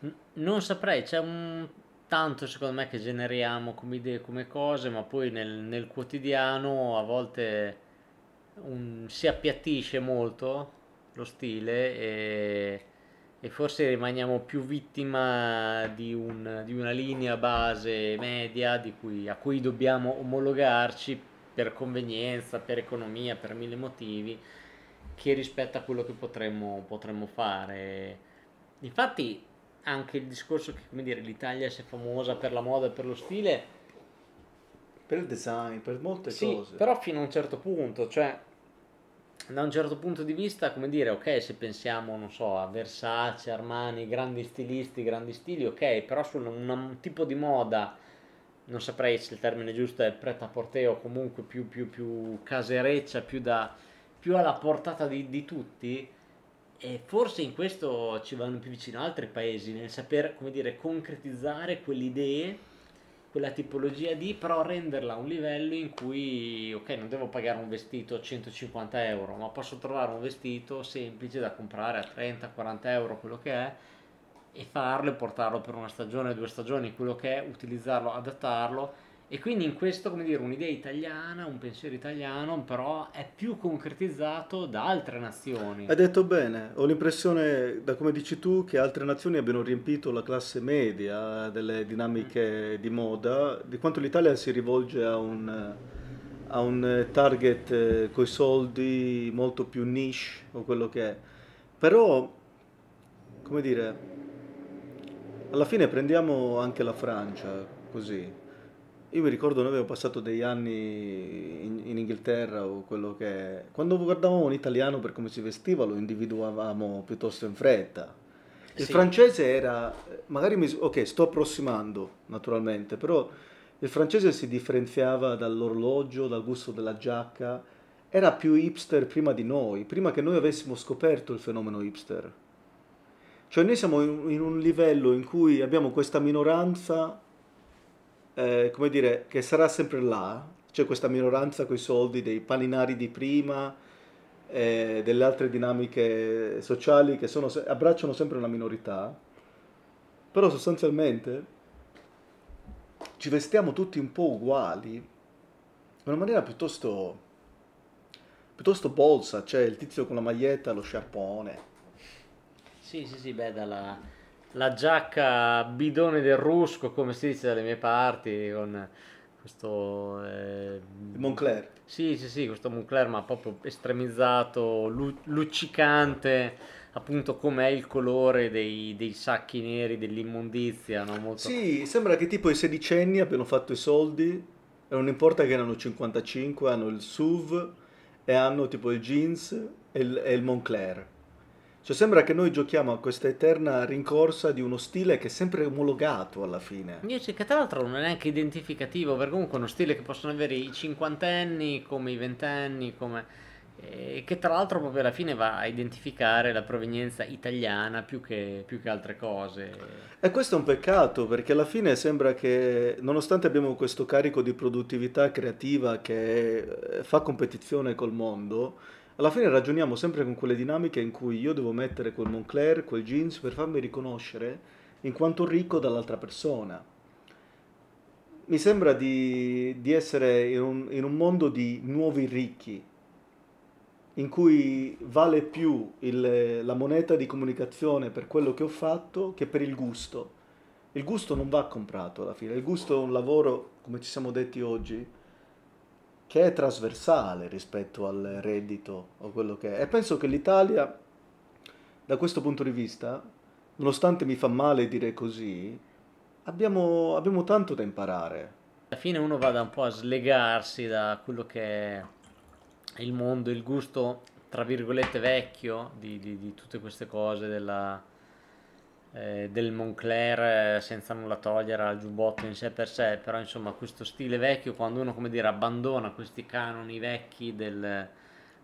Eh. Non saprei, c'è un tanto secondo me che generiamo come idee, come cose, ma poi nel, nel quotidiano a volte un, si appiattisce molto lo stile e, e forse rimaniamo più vittima di, un, di una linea base media cui, a cui dobbiamo omologarci per convenienza, per economia, per mille motivi, che rispetto a quello che potremmo, potremmo fare. Infatti anche il discorso che come dire, l'Italia sia famosa per la moda e per lo stile per il design, per molte sì, cose. Però fino a un certo punto, cioè da un certo punto di vista, come dire, ok, se pensiamo, non so, a Versace, Armani, grandi stilisti, grandi stili, ok, però su un, tipo di moda, non saprei se il termine giusto è preta porteo, o comunque più, più, più casereccia, più, da, più alla portata di, di, tutti, e forse in questo ci vanno più vicino altri paesi, nel saper, come dire, concretizzare quelle idee quella tipologia di, però renderla a un livello in cui, ok, non devo pagare un vestito a 150 euro, ma posso trovare un vestito semplice da comprare a 30, 40 euro, quello che è, e farlo e portarlo per una stagione, due stagioni, quello che è, utilizzarlo, adattarlo e quindi in questo, come dire, un'idea italiana, un pensiero italiano, però è più concretizzato da altre nazioni. Hai detto bene, ho l'impressione, da come dici tu, che altre nazioni abbiano riempito la classe media delle dinamiche di moda, di quanto l'Italia si rivolge a un, a un target eh, coi soldi molto più niche o quello che è. Però, come dire, alla fine prendiamo anche la Francia, così io mi ricordo, noi avevo passato degli anni in, in Inghilterra o quello che... Quando guardavamo un italiano per come si vestiva lo individuavamo piuttosto in fretta. Il sì. francese era, magari mi, ok, sto approssimando naturalmente, però il francese si differenziava dall'orologio, dal gusto della giacca, era più hipster prima di noi, prima che noi avessimo scoperto il fenomeno hipster. Cioè noi siamo in, in un livello in cui abbiamo questa minoranza eh, come dire, che sarà sempre là, c'è questa minoranza con i soldi dei paninari di prima, eh, delle altre dinamiche sociali che sono, abbracciano sempre una minorità, però sostanzialmente ci vestiamo tutti un po' uguali, in una maniera piuttosto, piuttosto bolsa, cioè il tizio con la maglietta, lo sciarpone. Sì, sì, sì, beh, dalla la giacca bidone del rusco, come si dice dalle mie parti, con questo... Eh, Moncler. Sì, sì, sì, questo Moncler, ma proprio estremizzato, lu- luccicante appunto come è il colore dei, dei sacchi neri dell'immondizia. No? Molto... Sì, sembra che tipo i sedicenni abbiano fatto i soldi, e non importa che erano 55, hanno il SUV e hanno tipo il jeans e il, e il Moncler. Cioè sembra che noi giochiamo a questa eterna rincorsa di uno stile che è sempre omologato alla fine. Invece che tra l'altro non è neanche identificativo, perché comunque è uno stile che possono avere i cinquantenni come i ventenni, come... eh, che tra l'altro proprio alla fine va a identificare la provenienza italiana più che, più che altre cose. E questo è un peccato perché alla fine sembra che nonostante abbiamo questo carico di produttività creativa che eh, fa competizione col mondo, alla fine ragioniamo sempre con quelle dinamiche in cui io devo mettere quel Moncler, quel jeans per farmi riconoscere in quanto ricco dall'altra persona. Mi sembra di, di essere in un, in un mondo di nuovi ricchi, in cui vale più il, la moneta di comunicazione per quello che ho fatto che per il gusto. Il gusto non va comprato alla fine, il gusto è un lavoro, come ci siamo detti oggi, che è trasversale rispetto al reddito o quello che è. E penso che l'Italia, da questo punto di vista, nonostante mi fa male dire così, abbiamo, abbiamo tanto da imparare. Alla fine uno vada un po' a slegarsi da quello che è il mondo, il gusto, tra virgolette, vecchio di, di, di tutte queste cose della eh, del Moncler eh, senza nulla togliere al giubbotto in sé per sé, però insomma questo stile vecchio quando uno come dire abbandona questi canoni vecchi del,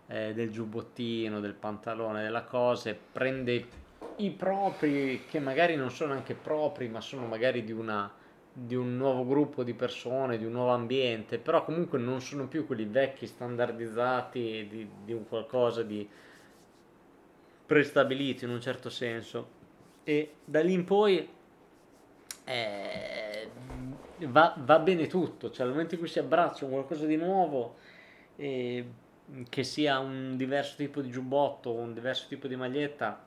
eh, del giubbottino, del pantalone, della cosa prende i propri che magari non sono anche propri ma sono magari di, una, di un nuovo gruppo di persone, di un nuovo ambiente, però comunque non sono più quelli vecchi standardizzati di, di un qualcosa di prestabilito in un certo senso e da lì in poi eh, va, va, bene tutto, cioè nel momento in cui si abbraccia qualcosa di nuovo, eh, che sia un diverso tipo di giubbotto un diverso tipo di maglietta,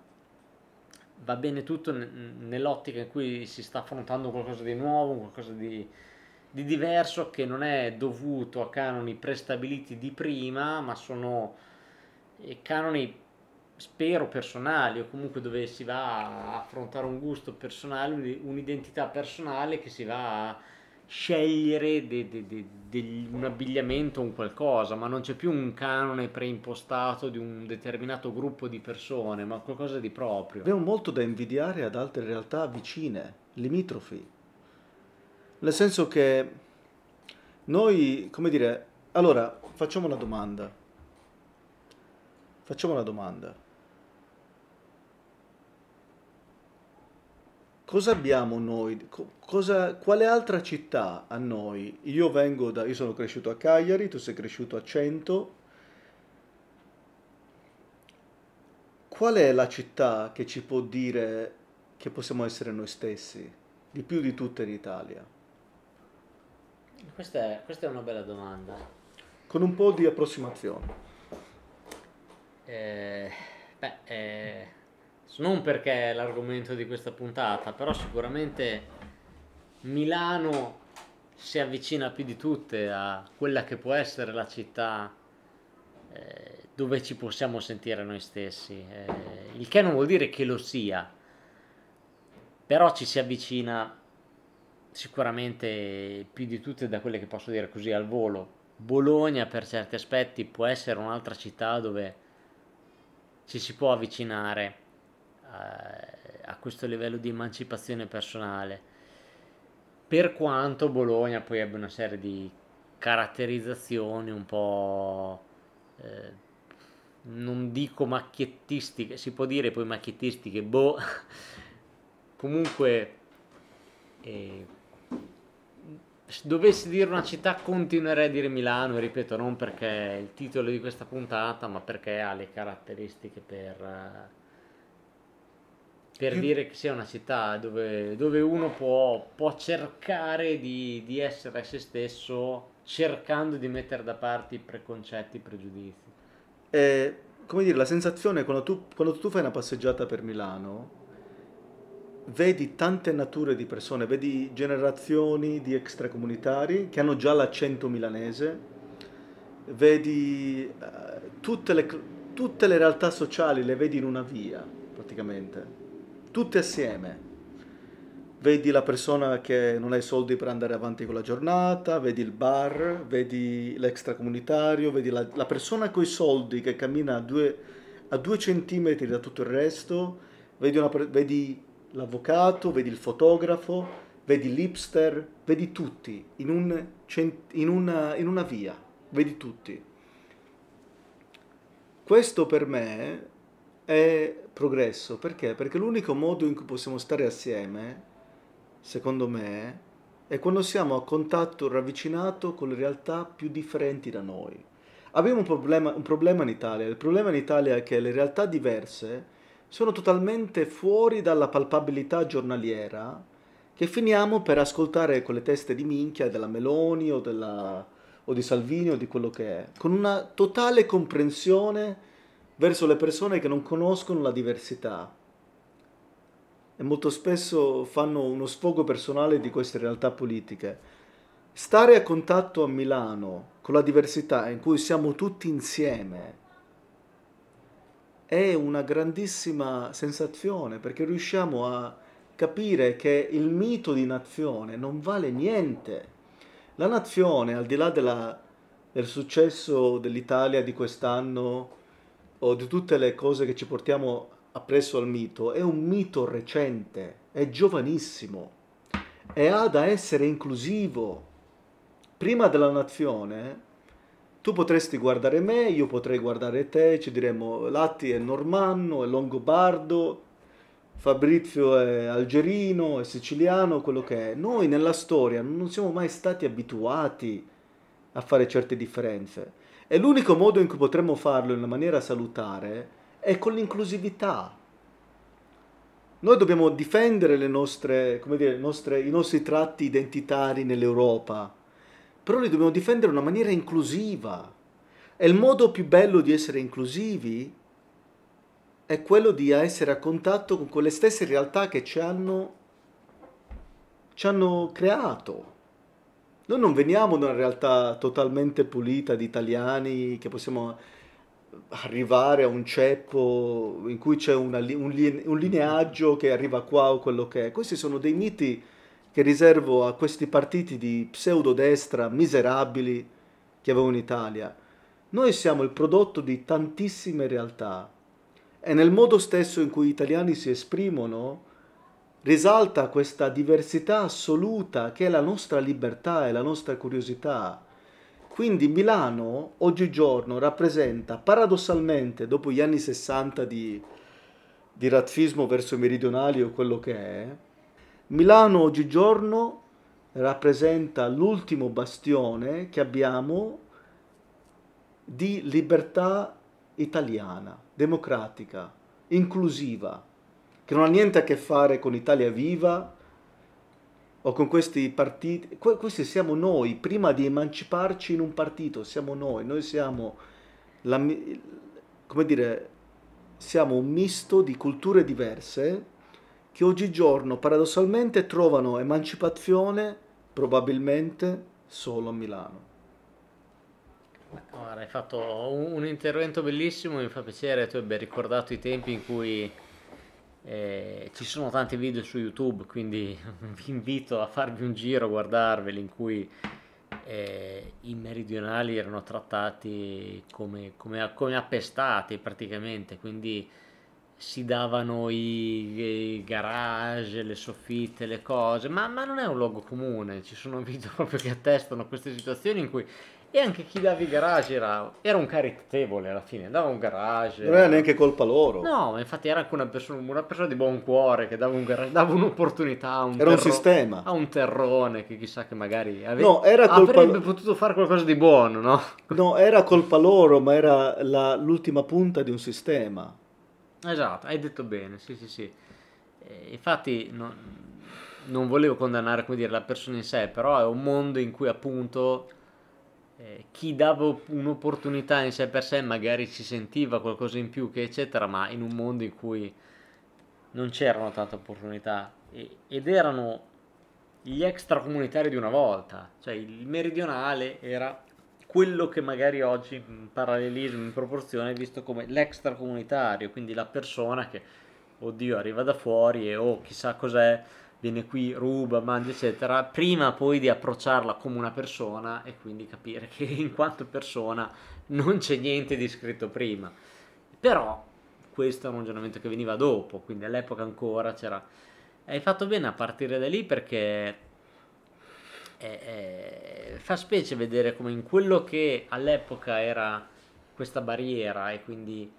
va bene tutto nell'ottica in cui si sta affrontando qualcosa di nuovo, qualcosa di, di diverso che non è dovuto a canoni prestabiliti di prima, ma sono eh, canoni spero personali o comunque dove si va a affrontare un gusto personale, un'identità personale che si va a scegliere de, de, de, un abbigliamento un qualcosa, ma non c'è più un canone preimpostato di un determinato gruppo di persone, ma qualcosa di proprio. Abbiamo molto da invidiare ad altre realtà vicine, limitrofi, nel senso che noi, come dire, allora facciamo una domanda. Facciamo una domanda. cosa abbiamo noi? Cosa, quale altra città a noi? Io, vengo da, io sono cresciuto a Cagliari, tu sei cresciuto a Cento. Qual è la città che ci può dire che possiamo essere noi stessi, di più di tutte in Italia? Questa è, questa è una bella domanda. Con un po' di approssimazione. Eh, beh, eh non perché è l'argomento di questa puntata, però sicuramente Milano si avvicina più di tutte a quella che può essere la città eh, dove ci possiamo sentire noi stessi, eh, il che non vuol dire che lo sia, però ci si avvicina sicuramente più di tutte da quelle che posso dire così al volo. Bologna per certi aspetti può essere un'altra città dove ci si può avvicinare eh, a questo livello di emancipazione personale. Per quanto Bologna poi abbia una serie di caratterizzazioni un po' eh, non dico macchiettistiche, si può dire poi macchiettistiche, boh, comunque eh, se dovessi dire una città continuerei a dire Milano, ripeto non perché è il titolo di questa puntata, ma perché ha le caratteristiche per... Eh, per dire che sia una città dove, dove uno può, può cercare di, di, essere se stesso cercando di mettere da parte i preconcetti, i pregiudizi. E, eh, come dire, la sensazione quando tu, quando tu fai una passeggiata per Milano, vedi tante nature di persone, vedi generazioni di extracomunitari che hanno già l'accento milanese, vedi uh, tutte, le, tutte le realtà sociali, le vedi in una via praticamente tutti assieme. Vedi la persona che non ha i soldi per andare avanti con la giornata, vedi il bar, vedi l'extracomunitario, vedi la, la persona con i soldi che cammina a due, a due centimetri da tutto il resto, vedi, una, vedi l'avvocato, vedi il fotografo, vedi l'ipster, vedi tutti in, un, in, una, in una via, vedi tutti. Questo per me è progresso. Perché? Perché l'unico modo in cui possiamo stare assieme, secondo me, è quando siamo a contatto ravvicinato con le realtà più differenti da noi. Abbiamo un problema, un problema in Italia. Il problema in Italia è che le realtà diverse sono totalmente fuori dalla palpabilità giornaliera che finiamo per ascoltare con le teste di minchia della Meloni o, della, o di Salvini o di quello che è, con una totale comprensione verso le persone che non conoscono la diversità e molto spesso fanno uno sfogo personale di queste realtà politiche. Stare a contatto a Milano con la diversità in cui siamo tutti insieme è una grandissima sensazione perché riusciamo a capire che il mito di nazione non vale niente. La nazione, al di là della, del successo dell'Italia di quest'anno, o di tutte le cose che ci portiamo appresso al mito, è un mito recente, è giovanissimo e ha da essere inclusivo. Prima della nazione, tu potresti guardare me, io potrei guardare te, ci diremmo Latti è normanno, è longobardo, Fabrizio è algerino, è siciliano, quello che è. Noi nella storia non siamo mai stati abituati a fare certe differenze. E l'unico modo in cui potremmo farlo in una maniera salutare è con l'inclusività. Noi dobbiamo difendere nostre, dire, nostre, i nostri tratti identitari nell'Europa, però li dobbiamo difendere in una maniera inclusiva. E il modo più bello di essere inclusivi è quello di essere a contatto con quelle stesse realtà che ci hanno, ci hanno creato. Noi non veniamo da una realtà totalmente pulita di italiani che possiamo arrivare a un ceppo in cui c'è una, un, un, lineaggio che arriva qua o quello che è. Questi sono dei miti che riservo a questi partiti di pseudodestra miserabili che avevo in Italia. Noi siamo il prodotto di tantissime realtà e nel modo stesso in cui gli italiani si esprimono risalta questa diversità assoluta che è la nostra libertà e la nostra curiosità. Quindi Milano oggigiorno rappresenta paradossalmente, dopo gli anni 60 di, di razzismo verso i meridionali o quello che è, Milano oggigiorno rappresenta l'ultimo bastione che abbiamo di libertà italiana, democratica, inclusiva che non ha niente a che fare con Italia Viva o con questi partiti. Que- questi siamo noi, prima di emanciparci in un partito, siamo noi, noi siamo, la, come dire, siamo un misto di culture diverse che oggigiorno paradossalmente trovano emancipazione probabilmente solo a Milano. Guarda, hai fatto un, un intervento bellissimo, mi fa piacere, tu abbia ricordato i tempi in cui eh, ci sono tanti video su YouTube, quindi vi invito a farvi un giro, a guardarveli, in cui eh, i meridionali erano trattati come, come, come appestati praticamente, quindi si davano i, i, garage, le soffitte, le cose, ma, ma non è un luogo comune, ci sono video proprio che attestano queste situazioni in cui e anche chi dava i garage era, era un caritatevole alla fine, dava un garage. Non era, neanche colpa loro. No, ma infatti era anche una persona, una persona di buon cuore che dava, un garage, dava un'opportunità un era terro- un sistema. a un terrone che chissà che magari ave- no, era colpa... avrebbe potuto fare qualcosa di buono, no? No, era colpa loro, ma era la, l'ultima punta di un sistema. Esatto, hai detto bene, sì sì sì. E eh, infatti no, non volevo condannare come dire, la persona in sé, però è un mondo in cui appunto eh, chi dava un'opportunità in sé per sé magari si sentiva qualcosa in più che eccetera, ma in un mondo in cui non c'erano tante opportunità e, ed erano gli extracomunitari di una volta, cioè il meridionale era quello che magari oggi in parallelismo, in proporzione, è visto come l'extracomunitario, quindi la persona che, oddio, arriva da fuori e oh, chissà cos'è, viene qui, ruba, mangia, eccetera, prima poi di approcciarla come una persona e quindi capire che in quanto persona non c'è niente di scritto prima. Però questo è un ragionamento che veniva dopo, quindi all'epoca ancora c'era... Hai fatto bene a partire da lì perché è, eh, è, eh, fa specie vedere come in quello che all'epoca era questa barriera e quindi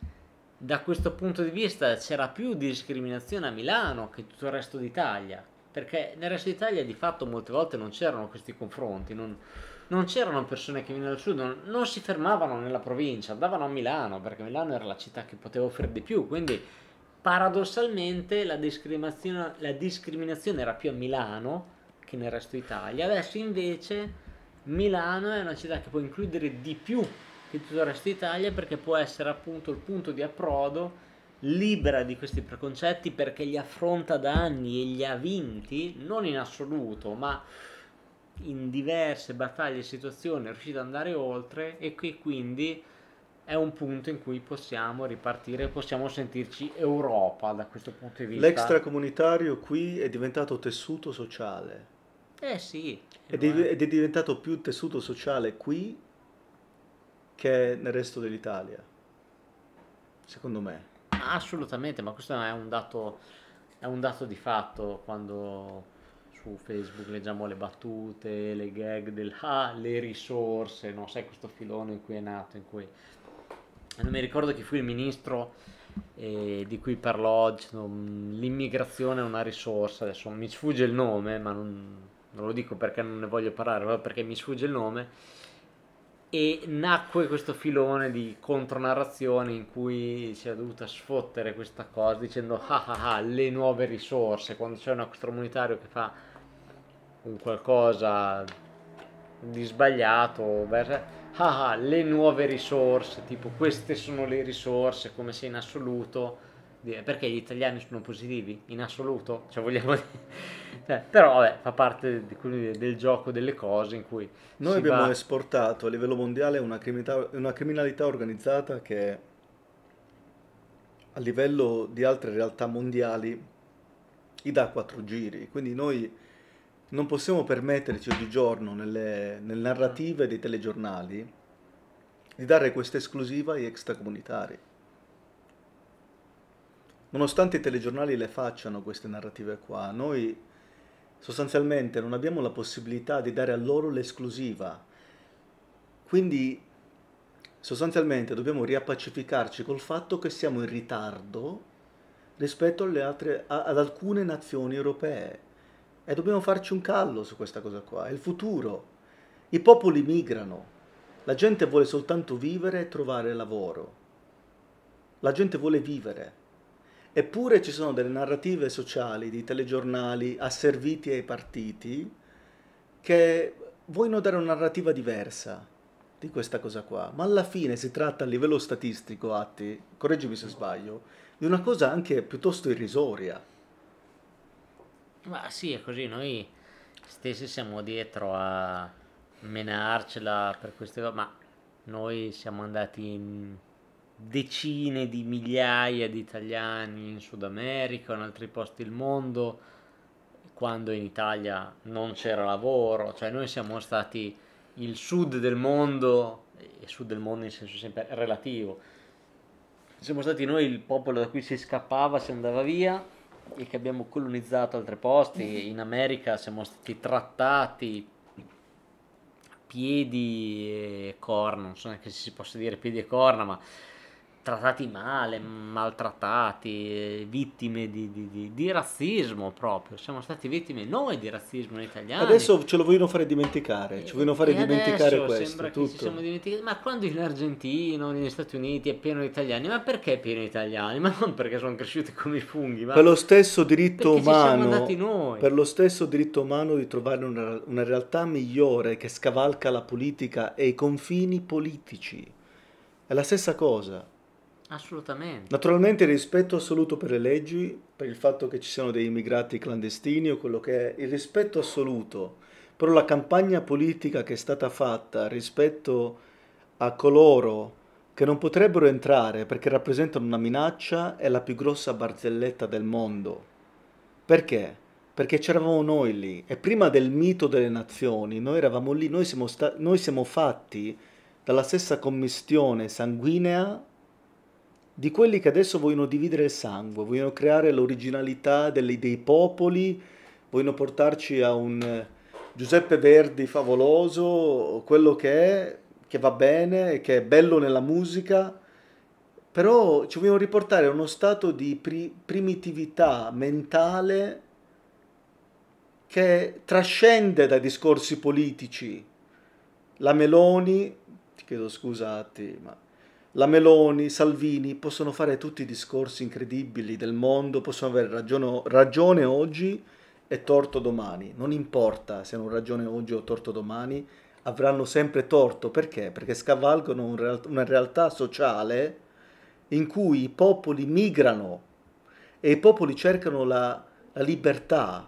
da questo punto di vista c'era più discriminazione a Milano che tutto il resto d'Italia perché nel resto d'Italia di fatto molte volte non c'erano questi confronti, non, non c'erano persone che venivano dal sud, non, non, si fermavano nella provincia, andavano a Milano, perché Milano era la città che poteva offrire di più, quindi paradossalmente la discriminazione, la discriminazione era più a Milano che nel resto d'Italia, adesso invece Milano è una città che può includere di più che tutto il resto d'Italia perché può essere appunto il punto di approdo libera di questi preconcetti perché li affronta da anni e li ha vinti, non in assoluto, ma in diverse battaglie e situazioni è riuscito ad andare oltre e qui quindi è un punto in cui possiamo ripartire, possiamo sentirci Europa da questo punto di vista. L'extracomunitario qui è diventato tessuto sociale. Eh sì. Ed è, ed è diventato più tessuto sociale qui che nel resto dell'Italia, secondo me assolutamente, ma questo è un dato, è un dato di fatto quando su Facebook leggiamo le battute, le gag del ah, le risorse, no? sai questo filone in cui è nato, in cui non mi ricordo chi fu il ministro eh, di cui parlò, diciamo, l'immigrazione è una risorsa, adesso mi sfugge il nome, ma non, non lo dico perché non ne voglio parlare, ma perché mi sfugge il nome e nacque questo filone di contronarrazione in cui si è dovuta sfottere questa cosa dicendo ah ah ah le nuove risorse quando c'è un extracomunitario che fa un qualcosa di sbagliato ah ah le nuove risorse tipo queste sono le risorse come se in assoluto perché gli italiani sono positivi in assoluto, cioè vogliamo dire. Cioè, però vabbè, fa parte di, del gioco delle cose in cui noi abbiamo va... esportato a livello mondiale una criminalità, una criminalità organizzata che a livello di altre realtà mondiali i dà quattro giri, quindi noi non possiamo permetterci oggigiorno nelle, nelle mm. narrative dei telegiornali di dare questa esclusiva agli extracomunitari nonostante i telegiornali le facciano queste narrative qua, noi sostanzialmente non abbiamo la possibilità di dare a loro l'esclusiva. Quindi sostanzialmente dobbiamo riappacificarci col fatto che siamo in ritardo rispetto altre, ad alcune nazioni europee e dobbiamo farci un callo su questa cosa qua, è il futuro. I popoli migrano, la gente vuole soltanto vivere e trovare lavoro, la gente vuole vivere. Eppure ci sono delle narrative sociali di telegiornali asserviti ai partiti che vogliono dare una narrativa diversa di questa cosa qua, ma alla fine si tratta a livello statistico, Atti, correggimi se sbaglio, di una cosa anche piuttosto irrisoria. Ma sì, è così, noi stessi siamo dietro a menarcela per queste cose, ma noi siamo andati in decine di migliaia di italiani in Sud America, in altri posti del mondo, quando in Italia non c'era lavoro, cioè noi siamo stati il sud del mondo, e sud del mondo in senso sempre relativo, siamo stati noi il popolo da cui si scappava, si andava via e che abbiamo colonizzato altri posti, in America siamo stati trattati piedi e corna, non so neanche se si possa dire piedi e corna, ma trattati male, maltrattati, vittime di, di, di, di, razzismo proprio. Siamo stati vittime noi di razzismo in italiano. Adesso ce lo vogliono fare dimenticare, ci vogliono fare dimenticare questo. Dimenticati... Ma quando in Argentina, negli Stati Uniti è pieno di italiani, ma perché è pieno di italiani? Ma non perché sono cresciuti come i funghi, ma per lo stesso diritto umano. Per lo stesso diritto umano di trovare una, una realtà migliore che scavalca la politica e i confini politici. È la stessa cosa. Assolutamente. Naturalmente rispetto assoluto per le leggi, per il fatto che ci siano dei immigrati clandestini o quello che è, il rispetto assoluto, però la campagna politica che è stata fatta rispetto a coloro che non potrebbero entrare perché rappresentano una minaccia è la più grossa barzelletta del mondo. Perché? Perché c'eravamo noi lì e prima del mito delle nazioni noi eravamo lì, noi siamo, noi siamo fatti dalla stessa commistione sanguinea di quelli che adesso vogliono dividere il sangue, vogliono creare l'originalità dei, dei popoli, vogliono portarci a un eh, Giuseppe Verdi favoloso, quello che è, che va bene, che è bello nella musica, però ci vogliono riportare a uno stato di pri primitività mentale che trascende dai discorsi politici. La Meloni, ti chiedo scusati, ma la Meloni, Salvini possono fare tutti i discorsi incredibili del mondo, possono avere ragione, ragione oggi e torto domani. Non importa se hanno ragione oggi o torto domani, avranno sempre torto. Perché? Perché scavalcano un real una realtà sociale in cui i popoli migrano e i popoli cercano la, la libertà.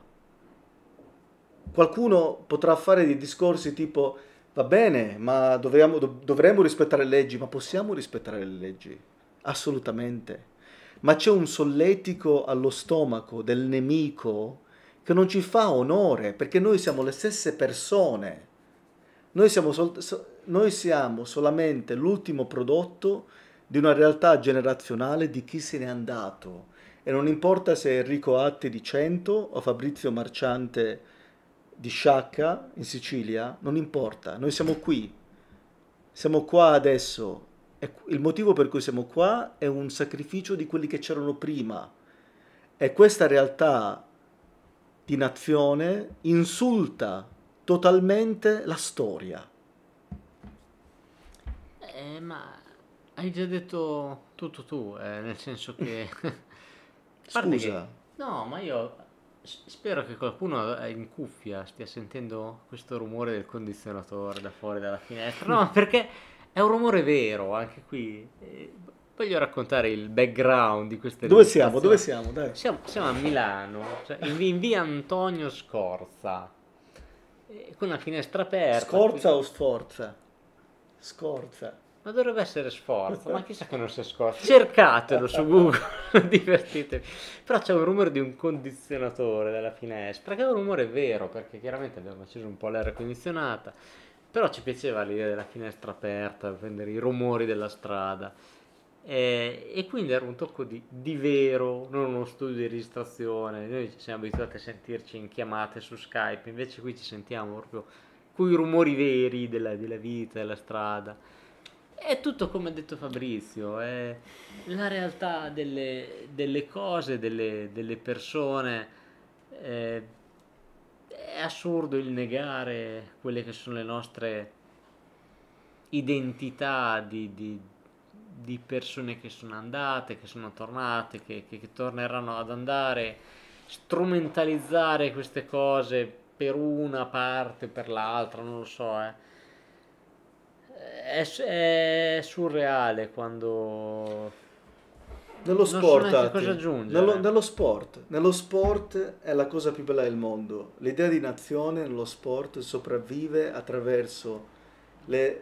Qualcuno potrà fare dei discorsi tipo va bene, ma dovremmo, dovremmo rispettare le leggi, ma possiamo rispettare le leggi? Assolutamente. Ma c'è un solletico allo stomaco del nemico che non ci fa onore, perché noi siamo le stesse persone. Noi siamo, sol- noi siamo solamente l'ultimo prodotto di una realtà generazionale di chi se n'è andato. E non importa se è Enrico Atti di 100 o Fabrizio Marciante di Sciacca in Sicilia non importa, noi siamo qui, siamo qua adesso. Il motivo per cui siamo qua è un sacrificio di quelli che c'erano prima. E questa realtà di nazione insulta totalmente la storia. Eh, ma hai già detto tutto tu, eh, nel senso che... Scusa. Che... No, ma io Spero che qualcuno eh, in cuffia stia sentendo questo rumore del condizionatore da fuori dalla finestra. No, perché è un rumore vero anche qui. Eh, voglio raccontare il background di queste Dove siamo? Dove siamo? Dai. Siamo, siamo a Milano, cioè in, in, via Antonio Scorza, eh, con la finestra aperta. Scorza qui... o Sforza? Scorza ma dovrebbe essere sforzo, ma chissà che non si è scorto. Cercatelo su Google, divertitevi. Però c'è un rumore di un condizionatore della finestra, che è un rumore vero, perché chiaramente abbiamo acceso un po' l'aria condizionata, però ci piaceva l'idea della finestra aperta, prendere i rumori della strada. Eh, e quindi era un tocco di, di, vero, non uno studio di registrazione. Noi ci siamo abituati a sentirci in chiamate su Skype, invece qui ci sentiamo proprio con i rumori veri della, della vita, della strada. È tutto come ha detto Fabrizio, è la realtà delle, delle cose, delle, delle persone. È, è assurdo il negare quelle che sono le nostre identità di, di, di persone che sono andate, che sono tornate, che, che, che torneranno ad andare, strumentalizzare queste cose per una parte o per l'altra, non lo so, eh è, è surreale quando nello sport, so cosa aggiungere. Nello, nello, sport, nello sport è la cosa più bella del mondo. L'idea di nazione nello sport sopravvive attraverso le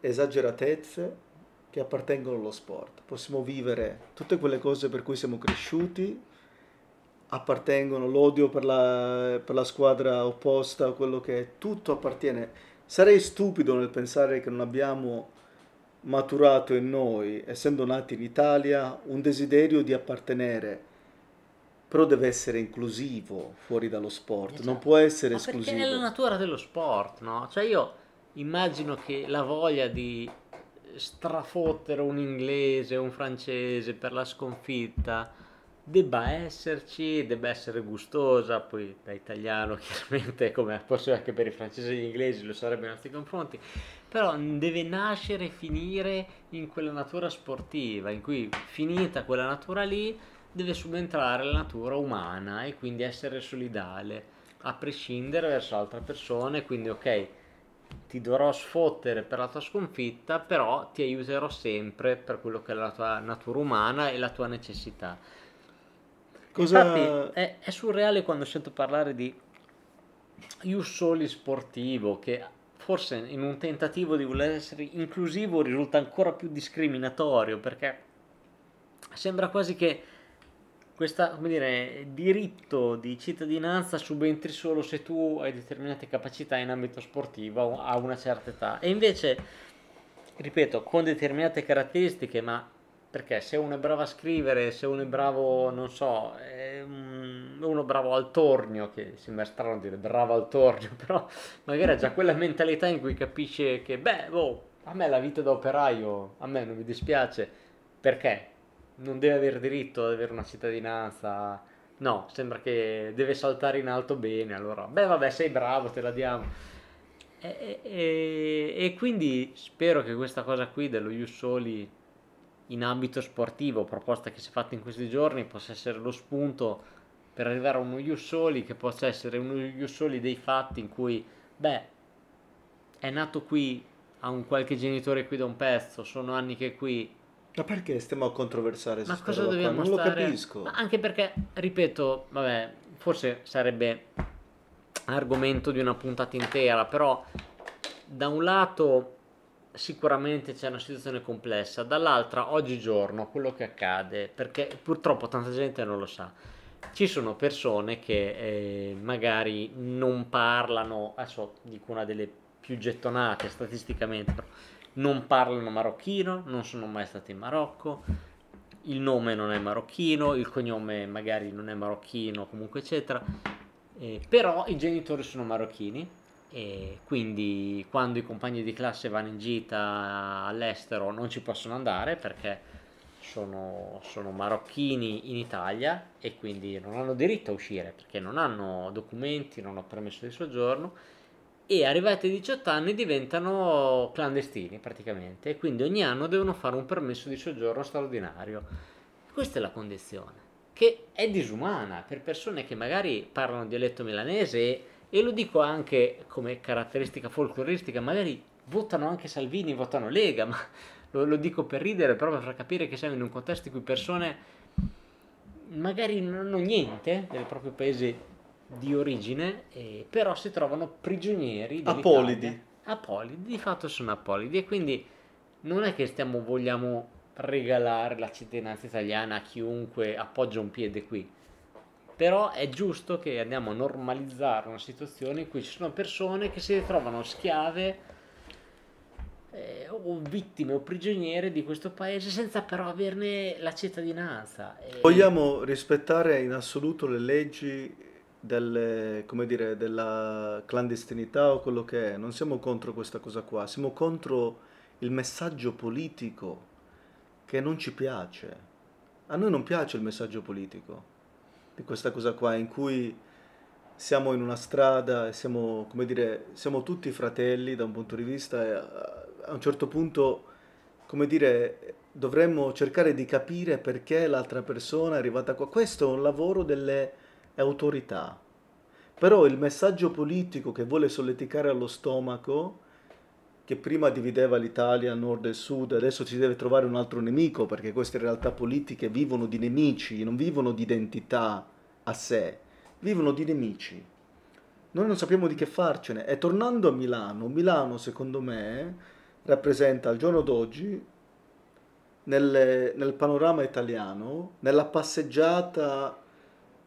esageratezze che appartengono allo sport. Possiamo vivere tutte quelle cose per cui siamo cresciuti, appartengono l'odio per la, per la squadra opposta, quello che è, tutto appartiene Sarei stupido nel pensare che non abbiamo maturato in noi, essendo nati in Italia, un desiderio di appartenere, però deve essere inclusivo fuori dallo sport, esatto. non può essere Ma esclusivo. Perché è nella natura dello sport, no? Cioè io immagino che la voglia di strafottere un inglese, un francese per la sconfitta, debba esserci, debba essere gustosa, poi da italiano chiaramente, come forse anche per i francesi e gli inglesi lo sarebbe nei nostri confronti, però deve nascere e finire in quella natura sportiva, in cui finita quella natura lì deve subentrare la natura umana e quindi essere solidale, a prescindere verso altre persone, quindi ok, ti dovrò sfottere per la tua sconfitta, però ti aiuterò sempre per quello che è la tua natura umana e la tua necessità Cosa... Infatti, è, è surreale quando sento parlare di Ius Soli sportivo, che forse in un tentativo di voler essere inclusivo risulta ancora più discriminatorio, perché sembra quasi che questo diritto di cittadinanza subentri solo se tu hai determinate capacità in ambito sportivo a una certa età. E invece, ripeto, con determinate caratteristiche, ma perché se uno è bravo a scrivere, se uno è bravo, non so, uno bravo al tornio, che sembra strano dire bravo al tornio, però magari ha già quella mentalità in cui capisce che, beh, boh, a me la vita da operaio, a me non mi dispiace, perché non deve avere diritto ad avere una cittadinanza, no, sembra che deve saltare in alto bene, allora, beh, vabbè, sei bravo, te la diamo. E, e, e, quindi spero che questa cosa qui dello Jussoli in ambito sportivo, proposta che si è fatta in questi giorni, possa essere lo spunto per arrivare a uno Jussoli che possa essere uno Jussoli dei fatti in cui, beh, è nato qui, ha un qualche genitore qui da un pezzo, sono anni che è qui. Ma perché stiamo a controversare Ma cosa dobbiamo qua? Non stare... lo capisco. Ma anche perché, ripeto, vabbè, forse sarebbe argomento di una puntata intera, però da un lato sicuramente c'è una situazione complessa, dall'altra oggigiorno quello che accade, perché purtroppo tanta gente non lo sa, ci sono persone che eh, magari non parlano, adesso dico una delle più gettonate statisticamente, però non parlano marocchino, non sono mai state in Marocco, il nome non è marocchino, il cognome magari non è marocchino, comunque eccetera, eh, però i genitori sono marocchini e quindi quando i compagni di classe vanno in gita all'estero non ci possono andare perché sono, sono, marocchini in Italia e quindi non hanno diritto a uscire perché non hanno documenti, non hanno permesso di soggiorno e arrivati ai 18 anni diventano clandestini praticamente e quindi ogni anno devono fare un permesso di soggiorno straordinario. Questa è la condizione che è disumana per persone che magari parlano dialetto milanese e e lo dico anche come caratteristica folcloristica, magari votano anche Salvini, votano Lega, ma lo, lo dico per ridere, proprio per capire che siamo in un contesto in cui persone magari non hanno niente del proprio paese di origine, eh, però si trovano prigionieri. Apolidi. Apolidi, di fatto sono apolidi e quindi non è che stiamo, vogliamo regalare la cittadinanza italiana a chiunque appoggia un piede qui però è giusto che andiamo a normalizzare una situazione in cui ci sono persone che si ritrovano schiave eh, o vittime o prigioniere di questo paese senza però averne la cittadinanza. E... Vogliamo rispettare in assoluto le leggi delle, dire, della clandestinità o quello che è, non siamo contro questa cosa qua, siamo contro il messaggio politico che non ci piace. A noi non piace il messaggio politico di questa cosa qua in cui siamo in una strada e siamo, come dire, siamo tutti fratelli da un punto di vista e eh, a un certo punto, come dire, dovremmo cercare di capire perché l'altra persona è arrivata qua. Questo è un lavoro delle autorità. Però il messaggio politico che vuole solleticare allo stomaco che prima divideva l'Italia nord e sud, adesso si deve trovare un altro nemico perché queste realtà politiche vivono di nemici, non vivono di identità a sé, vivono di nemici. Noi non sappiamo di che farcene e tornando a Milano, Milano secondo me rappresenta al giorno d'oggi nel, nel panorama italiano, nella passeggiata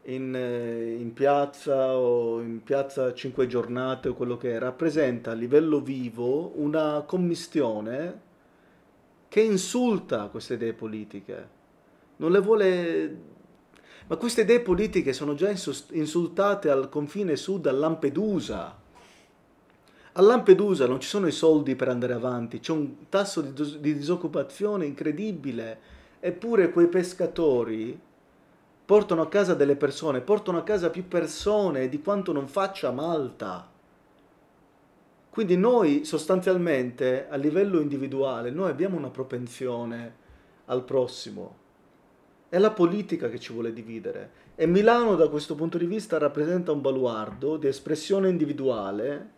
in, eh, in, piazza o in piazza Cinque Giornate o quello che è, rappresenta a livello vivo una commistione che insulta queste idee politiche. Non le vuole... Ma queste idee politiche sono già insultate al confine sud a Lampedusa. A Lampedusa non ci sono i soldi per andare avanti, c'è un tasso di, di disoccupazione incredibile, eppure quei pescatori portano a casa delle persone, portano a casa più persone di quanto non faccia Malta. Quindi noi sostanzialmente a livello individuale noi abbiamo una propensione al prossimo. È la politica che ci vuole dividere e Milano da questo punto di vista rappresenta un baluardo di espressione individuale,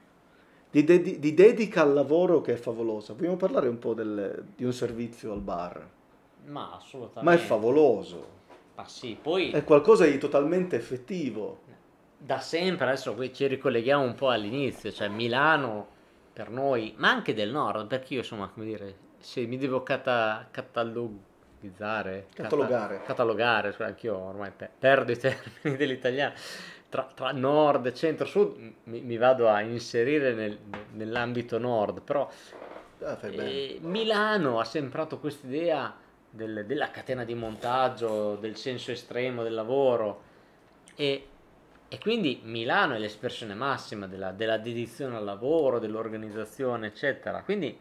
di, ded di dedica al lavoro che è favolosa. Vogliamo parlare un po' del, di un servizio al bar? Ma assolutamente. Ma è favoloso ma sì, poi... È qualcosa di totalmente effettivo. Da sempre, adesso ci ricolleghiamo un po' all'inizio, cioè Milano per noi, ma anche del nord, perché io insomma, come dire, se mi devo cata- catalogizzare... Catalogare. Cata- catalogare, cioè anch'io ormai per- perdo i termini dell'italiano. Tra, tra, nord, centro, sud mi, mi vado a inserire nel, nell'ambito nord, però ah, eh, Milano ha sembrato questa idea del, della catena di montaggio, del senso estremo del lavoro e, e quindi Milano è l'espressione massima della, della dedizione al lavoro, dell'organizzazione, eccetera. Quindi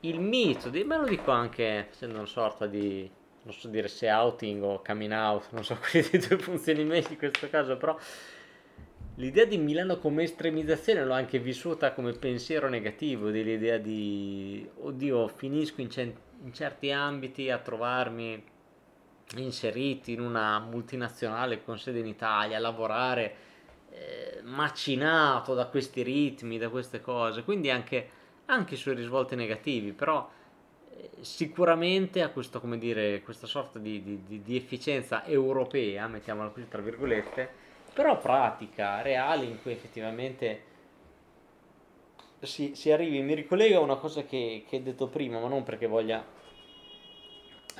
il mito, di, me lo dico anche facendo una sorta di, non so dire se outing o coming out, non so quali dei due funzioni meglio in questo caso, però l'idea di Milano come estremizzazione l'ho anche vissuta come pensiero negativo, dell'idea di, oddio, finisco in centro in certi ambiti a trovarmi inseriti in una multinazionale con sede in Italia, a lavorare eh, macinato da questi ritmi, da queste cose, quindi anche, anche i suoi risvolti negativi, però eh, sicuramente ha questo, come dire, questa sorta di, di, di, di efficienza europea, mettiamola così tra virgolette, però pratica, reale, in cui effettivamente si, si arrivi, mi ricollego a una cosa che, che ho detto prima, ma non perché voglia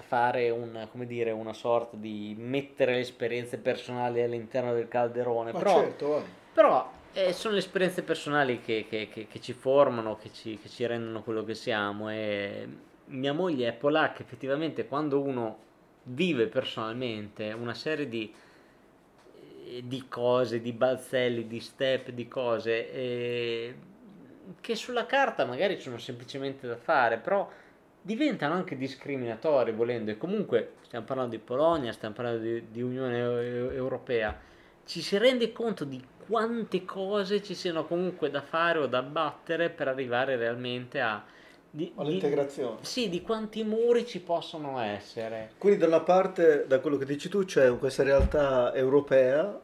fare un, come dire, una sorta di mettere le esperienze personali all'interno del calderone, ma però, certo, però eh, sono le esperienze personali che, che, che, che ci formano, ci, che ci, rendono quello che siamo e mia moglie è polacca, effettivamente quando uno vive personalmente una serie di, di cose, di balzelli, di step, di cose... Eh, che sulla carta magari sono semplicemente da fare, però diventano anche discriminatori volendo e comunque stiamo parlando di Polonia, stiamo parlando di, di Unione Europea, ci si rende conto di quante cose ci siano comunque da fare o da abbattere per arrivare realmente a... Di, all'integrazione. Di, sì, di quanti muri ci possono essere. Quindi da una parte, da quello che dici tu, c'è questa realtà europea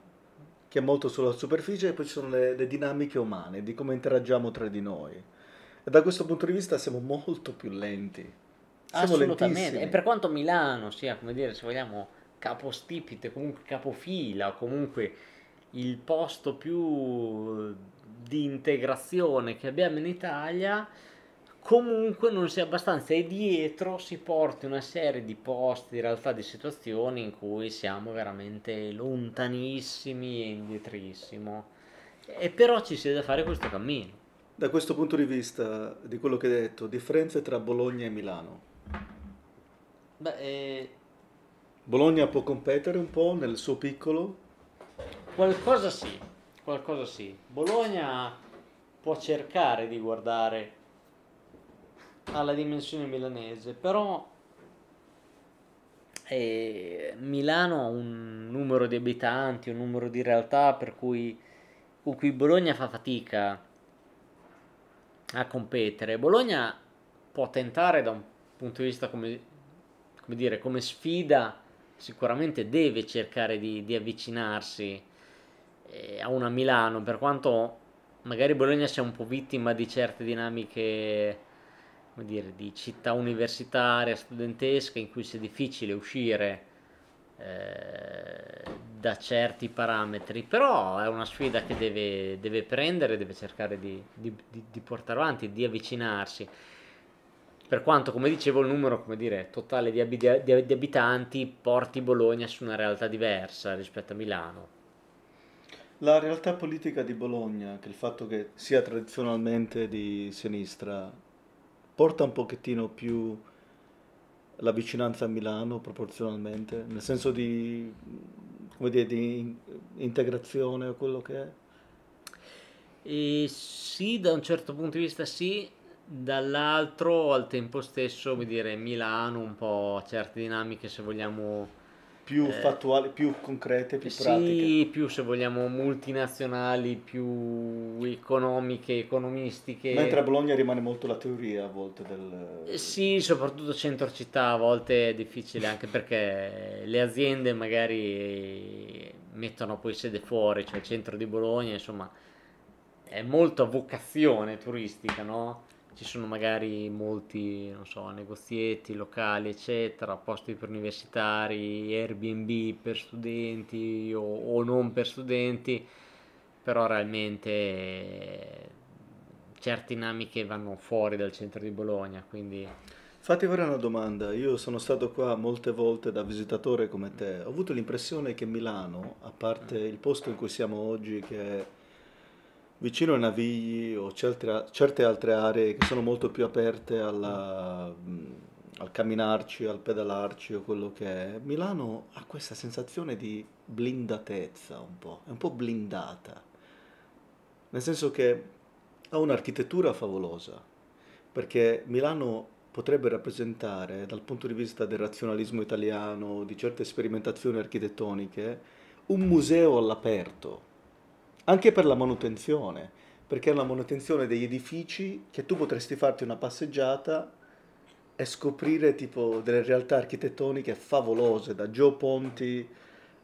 che è molto sulla superficie e poi ci sono le, le dinamiche umane, di come interagiamo tra di noi. E da questo punto di vista siamo molto più lenti. Siamo Assolutamente, lentissimi. e per quanto Milano sia, come dire, se vogliamo, capostipite, comunque capofila, comunque il posto più di integrazione che abbiamo in Italia, comunque non sia abbastanza e dietro si porti una serie di posti, in realtà di situazioni in cui siamo veramente lontanissimi e indietrissimo. E però ci si deve fare questo cammino. Da questo punto di vista, di quello che hai detto, differenze tra Bologna e Milano? Beh, eh... Bologna può competere un po' nel suo piccolo? Qualcosa sì, qualcosa sì. Bologna può cercare di guardare alla dimensione milanese, però eh, Milano ha un numero di abitanti, un numero di realtà per cui, con cui Bologna fa fatica a competere. Bologna può tentare da un punto di vista come, come dire, come sfida, sicuramente deve cercare di, di avvicinarsi eh, a una Milano, per quanto magari Bologna sia un po' vittima di certe dinamiche come dire, di città universitaria, studentesca, in cui sia difficile uscire eh, da certi parametri, però è una sfida che deve, deve prendere, deve cercare di, di, di, portare avanti, di avvicinarsi. Per quanto, come dicevo, il numero come dire, totale di, ab- di abitanti porti Bologna su una realtà diversa rispetto a Milano. La realtà politica di Bologna, che il fatto che sia tradizionalmente di sinistra porta un pochettino più la vicinanza a Milano proporzionalmente, nel senso di, dire, di integrazione o quello che è? E sì, da un certo punto di vista sì, dall'altro al tempo stesso, come dire, Milano un po' certe dinamiche se vogliamo più eh, fattuali, più concrete, più sì, pratiche. più se vogliamo multinazionali, più economiche, economistiche. Mentre a Bologna rimane molto la teoria a volte del... Eh, sì, soprattutto centro città a volte è difficile anche perché le aziende magari mettono poi sede fuori, cioè il centro di Bologna, insomma, è molto a vocazione turistica, no? ci sono magari molti, non so, negozietti, locali, eccetera, posti per universitari, Airbnb per studenti o, o non per studenti, però realmente eh, certe dinamiche vanno fuori dal centro di Bologna, quindi... Fatti vorrei una domanda, io sono stato qua molte volte da visitatore come te, ho avuto l'impressione che Milano, a parte il posto in cui siamo oggi che è vicino ai navigli o certe, certe, altre aree che sono molto più aperte alla, mm, al camminarci, al pedalarci o quello che è, Milano ha questa sensazione di blindatezza un po', è un po' blindata, nel senso che ha un'architettura favolosa, perché Milano potrebbe rappresentare dal punto di vista del razionalismo italiano, di certe sperimentazioni architettoniche, un museo all'aperto anche per la manutenzione, perché è la manutenzione degli edifici che tu potresti farti una passeggiata e scoprire tipo delle realtà architettoniche favolose, da Gio Ponti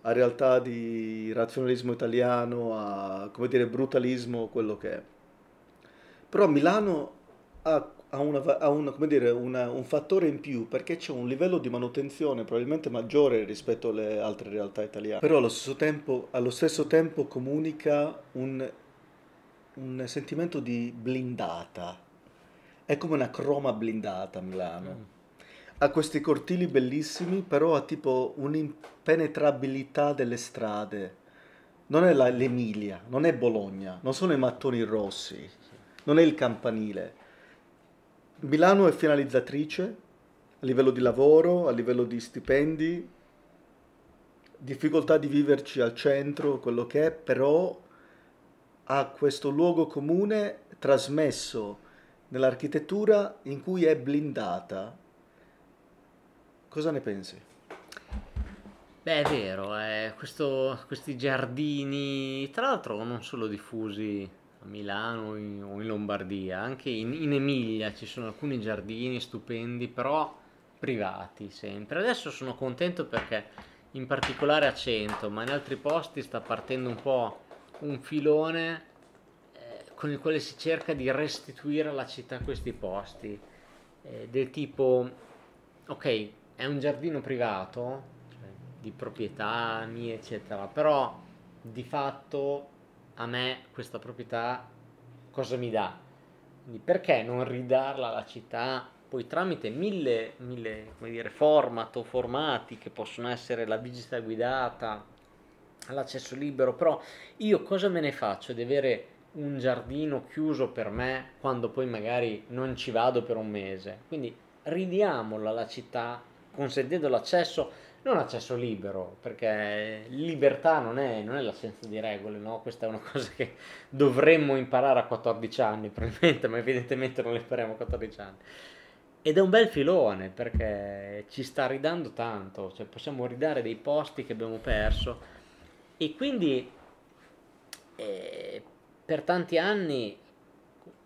a realtà di razionalismo italiano, a come dire brutalismo, quello che è. Però Milano ha ha, una, ha una, dire, una, un fattore in più perché c'è un livello di manutenzione probabilmente maggiore rispetto alle altre realtà italiane, però allo stesso tempo, allo stesso tempo comunica un, un sentimento di blindata, è come una croma blindata a Milano. Mm. Ha questi cortili bellissimi, però ha tipo un'impenetrabilità delle strade. Non è l'Emilia, non è Bologna, non sono i mattoni rossi, non è il campanile Milano è finalizzatrice a livello di lavoro, a livello di stipendi, difficoltà di viverci al centro, quello che è, però ha questo luogo comune trasmesso nell'architettura in cui è blindata. Cosa ne pensi? Beh, è vero, eh, questo, questi giardini, tra l'altro non sono diffusi a Milano in, o in Lombardia, anche in, in, Emilia ci sono alcuni giardini stupendi, però privati sempre. Adesso sono contento perché in particolare a 100, ma in altri posti sta partendo un po' un filone eh, con il quale si cerca di restituire alla città questi posti, eh, del tipo, ok, è un giardino privato, cioè di proprietà mie eccetera, però di fatto a me questa proprietà cosa mi dà? Quindi perché non ridarla alla città? Poi tramite mille, mille dire, format o formati che possono essere la visita guidata, l'accesso libero, però io cosa me ne faccio di avere un giardino chiuso per me quando poi magari non ci vado per un mese? Quindi ridiamola alla città, consentendo l'accesso non accesso libero, perché libertà non è, non è l'assenza di regole, no? questa è una cosa che dovremmo imparare a 14 anni probabilmente, ma evidentemente non impariamo a 14 anni. Ed è un bel filone perché ci sta ridando tanto, cioè possiamo ridare dei posti che abbiamo perso e quindi eh, per tanti anni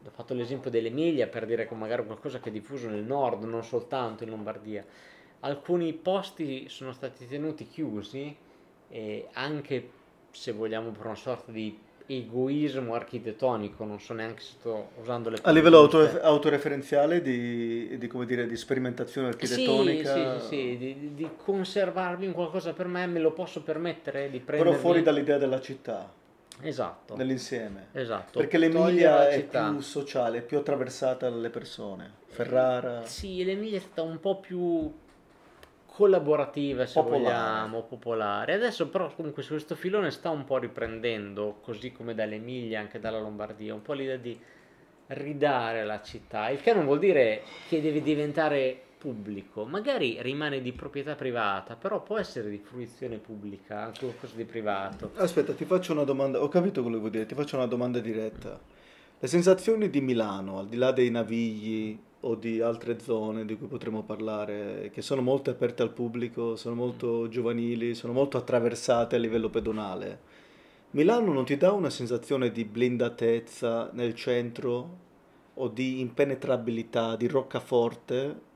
ho fatto l'esempio dell'Emilia per dire che magari qualcosa che è diffuso nel nord, non soltanto in Lombardia alcuni posti sono stati tenuti chiusi eh, anche se vogliamo per una sorta di egoismo architettonico, non so neanche se sto usando le parole. A livello auto- autoreferenziale di, di, dire, di, sperimentazione architettonica? Sì, sì, sì, sì di, di, conservarmi in qualcosa per me, me lo posso permettere di prendere. Però fuori dall'idea della città. Esatto. Nell'insieme. Esatto. Perché l'Emilia è più sociale, più attraversata dalle persone. Ferrara. Sì, l'Emilia è stata un po' più collaborativa se popolare. vogliamo, popolare. Adesso però comunque su questo filone sta un po' riprendendo, così come dall'Emilia, anche dalla Lombardia, un po' l'idea di ridare la città, il che non vuol dire che deve diventare pubblico, magari rimane di proprietà privata, però può essere di fruizione pubblica, anche qualcosa di privato. Aspetta, ti faccio una domanda, ho capito quello che vuoi dire, ti faccio una domanda diretta. Le sensazioni di Milano, al di là dei navigli, o di altre zone di cui potremmo parlare, che sono molto aperte al pubblico, sono molto giovanili, sono molto attraversate a livello pedonale. Milano non ti dà una sensazione di blindatezza nel centro o di impenetrabilità, di roccaforte,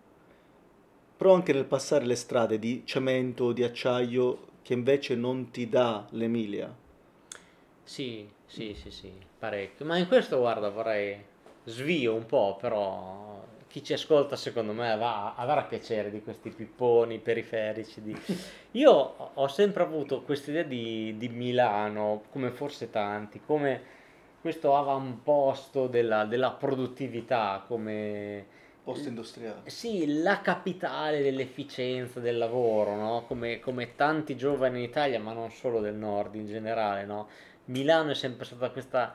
però anche nel passare le strade di cemento o di acciaio che invece non ti dà l'Emilia. Sì, sì, sì, sì, parecchio. Ma in questo, guarda, vorrei svio un po', però chi ci ascolta secondo me va, avrà piacere di questi pipponi periferici. Di... Io ho sempre avuto questa idea di, di, Milano, come forse tanti, come questo avamposto della, della produttività, come... Posto industriale. Sì, la capitale dell'efficienza del lavoro, no? come, come, tanti giovani in Italia, ma non solo del nord in generale. No? Milano è sempre stata questa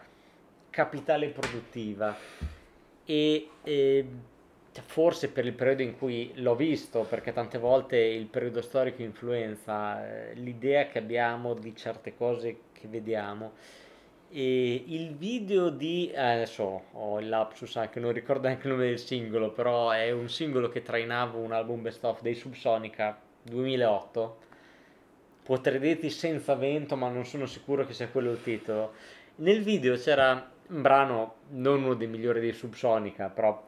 capitale produttiva. E, e ehm, forse per il periodo in cui l'ho visto, perché tante volte il periodo storico influenza eh, l'idea che abbiamo di certe cose che vediamo. E il video di eh, adesso ho il lapsus anche, non ricordo anche il nome del singolo, però è un singolo che trainavo un album best of dei Subsonica 2008. Potrei dirti senza vento, ma non sono sicuro che sia quello il titolo. Nel video c'era un brano, non uno dei migliori dei Subsonica, però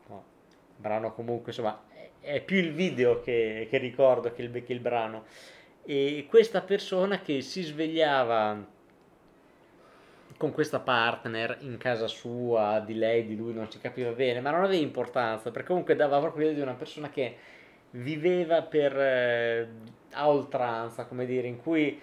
brano comunque, insomma, è più il video che, che ricordo che il, che il brano. E questa persona che si svegliava con questa partner in casa sua, di lei, di lui, non si capiva bene, ma non aveva importanza, perché comunque dava proprio l'idea di una persona che viveva per, eh, a oltranza, come dire, in cui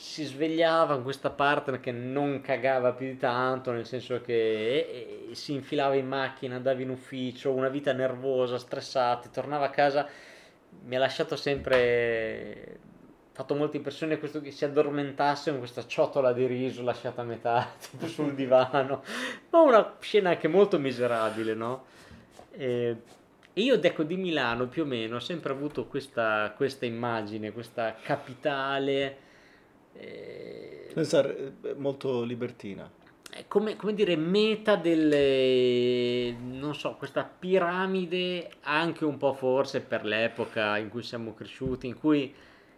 si svegliava con questa partner che non cagava più di tanto, nel senso che eh, si infilava in macchina, andava in ufficio, una vita nervosa, stressata, tornava a casa, mi ha lasciato sempre fatto molta impressione questo che si addormentasse con questa ciotola di riso lasciata a metà tipo sul divano, ma una scena anche molto miserabile, no? E io ecco di Milano più o meno ho sempre avuto questa, questa immagine, questa capitale Pensare eh, eh, molto libertina. Come, come, dire, meta delle, non so, questa piramide, anche un po' forse per l'epoca in cui siamo cresciuti, in cui,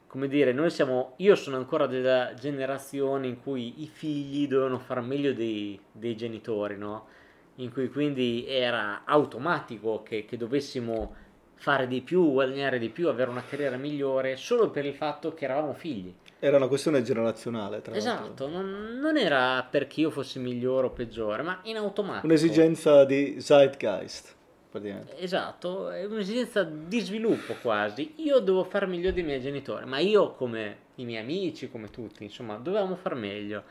come dire, noi siamo, io sono ancora della generazione in cui i figli dovevano far meglio dei, dei genitori, no? In cui quindi era automatico che, che dovessimo fare di più, guadagnare di più, avere una carriera migliore, solo per il fatto che eravamo figli. Era una questione generazionale, tra esatto, l'altro. Esatto, non, non, era perché io fossi migliore o peggiore, ma in automatico. Un'esigenza di zeitgeist, praticamente. Esatto, è un'esigenza di sviluppo quasi. Io devo far meglio dei miei genitori, ma io come i miei amici, come tutti, insomma, dovevamo far meglio.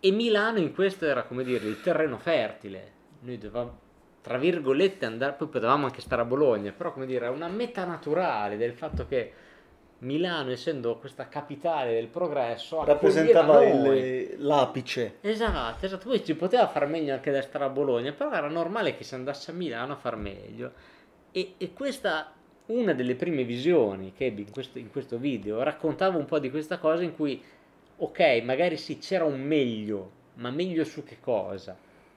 E Milano in questo era, come dire, il terreno fertile. Noi dovevamo tra virgolette, andare, poi potevamo anche stare a Bologna, però come dire, è una meta naturale del fatto che Milano, essendo questa capitale del progresso, rappresentava il, l'apice. Esatto, esatto, poi ci poteva far meglio anche da stare a Bologna, però era normale che si andasse a Milano a far meglio. E, e questa una delle prime visioni che ebbi in questo, in questo video raccontava un po' di questa cosa in cui, ok, magari sì, c'era un meglio, ma meglio su che cosa?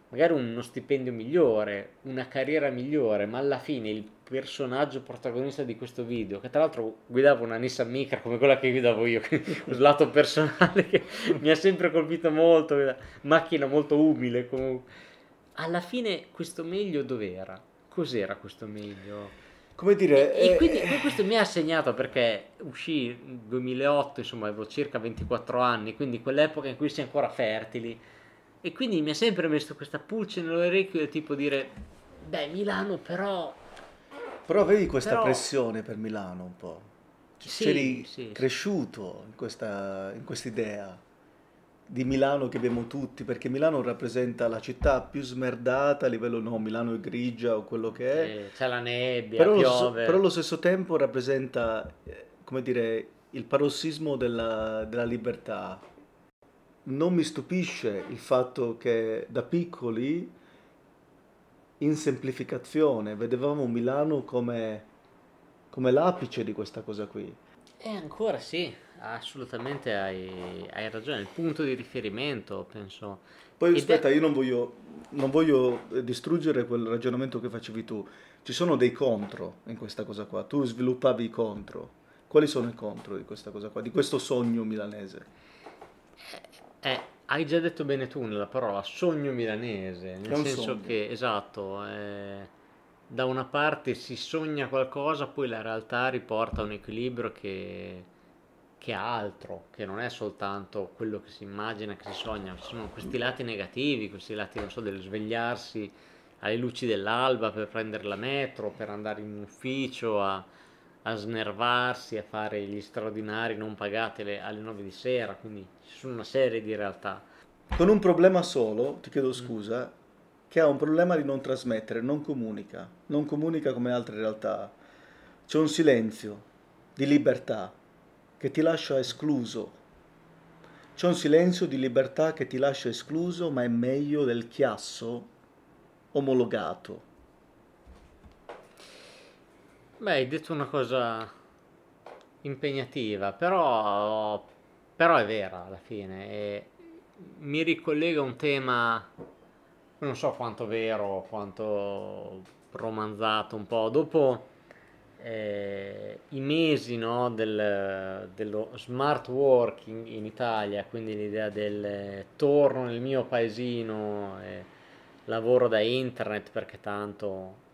magari uno stipendio migliore, una carriera migliore, ma alla fine il personaggio protagonista di questo video, che tra l'altro guidava una Nissan Micra come quella che guidavo io, il lato personale che mi ha sempre colpito molto, macchina molto umile comunque. Alla fine questo meglio dov'era? Cos'era questo meglio? Come dire... E, e eh, quindi eh. questo mi ha segnato perché uscì nel 2008, insomma avevo circa 24 anni, quindi quell'epoca in cui si è ancora fertili e quindi mi ha sempre messo questa pulce nell'orecchio del tipo dire, beh Milano però... Però avevi questa però... pressione per Milano un po'. C'eri sì, sì, cresciuto in questa idea di Milano che abbiamo tutti, perché Milano rappresenta la città più smerdata a livello no, Milano è grigia o quello che è. Sì, eh, c'è la nebbia, però piove. Lo, però allo stesso tempo rappresenta, eh, come dire, il parossismo della, della libertà non mi stupisce il fatto che da piccoli, in semplificazione, vedevamo Milano come, come l'apice di questa cosa qui. E ancora sì, assolutamente hai, hai ragione, il punto di riferimento, penso. Poi aspetta, è... io non voglio, non voglio eh, distruggere quel ragionamento che facevi tu. Ci sono dei contro in questa cosa qua, tu sviluppavi i contro. Quali sono i contro di questa cosa qua, di questo sogno milanese? Eh, hai già detto bene tu nella parola sogno milanese, nel senso sogno. che esatto, eh, da una parte si sogna qualcosa, poi la realtà riporta un equilibrio che, che ha altro, che non è soltanto quello che si immagina, che si sogna, ci sono questi lati negativi, questi lati, non so, dello svegliarsi alle luci dell'alba per prendere la metro, per andare in ufficio a a snervarsi, a fare gli straordinari non pagati alle 9 di sera, quindi ci sono una serie di realtà. Con un problema solo, ti chiedo mm. scusa, mm. che ha un problema di non trasmettere, non comunica, non comunica come altre realtà. C'è un silenzio di libertà che ti lascia escluso. C'è un silenzio di libertà che ti lascia escluso, ma è meglio del chiasso omologato Beh, hai detto una cosa impegnativa, però, però è vera alla fine. E mi ricollega a un tema, non so quanto vero, quanto romanzato un po'. Dopo eh, i mesi no, del, dello smart working in Italia, quindi l'idea del torno nel mio paesino, e lavoro da internet perché tanto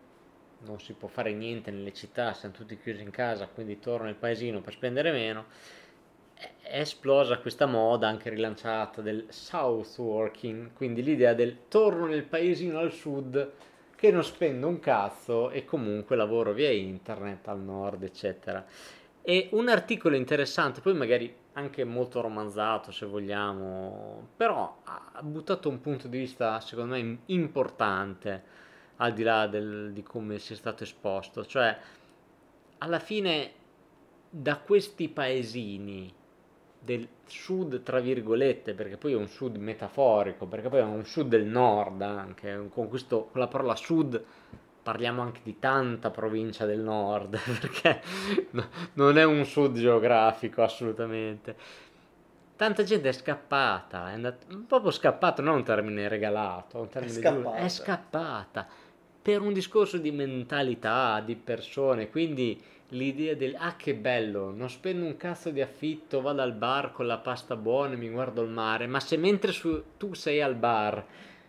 non si può fare niente nelle città, siamo tutti chiusi in casa, quindi torno nel paesino per spendere meno, è esplosa questa moda anche rilanciata del south working, quindi l'idea del torno nel paesino al sud che non spendo un cazzo e comunque lavoro via internet al nord, eccetera. E un articolo interessante, poi magari anche molto romanzato se vogliamo, però ha buttato un punto di vista secondo me importante al di là del, di come si è stato esposto. Cioè, alla fine, da questi paesini del sud, tra virgolette, perché poi è un sud metaforico, perché poi è un sud del nord anche, con, questo, con la parola sud parliamo anche di tanta provincia del nord, perché non è un sud geografico assolutamente. Tanta gente è scappata, è andata, proprio scappata, non un termine regalato, un termine è scappata. È scappata per un discorso di mentalità, di persone, quindi l'idea del ah che bello, non spendo un cazzo di affitto, vado al bar con la pasta buona e mi guardo il mare, ma se mentre su, tu sei al bar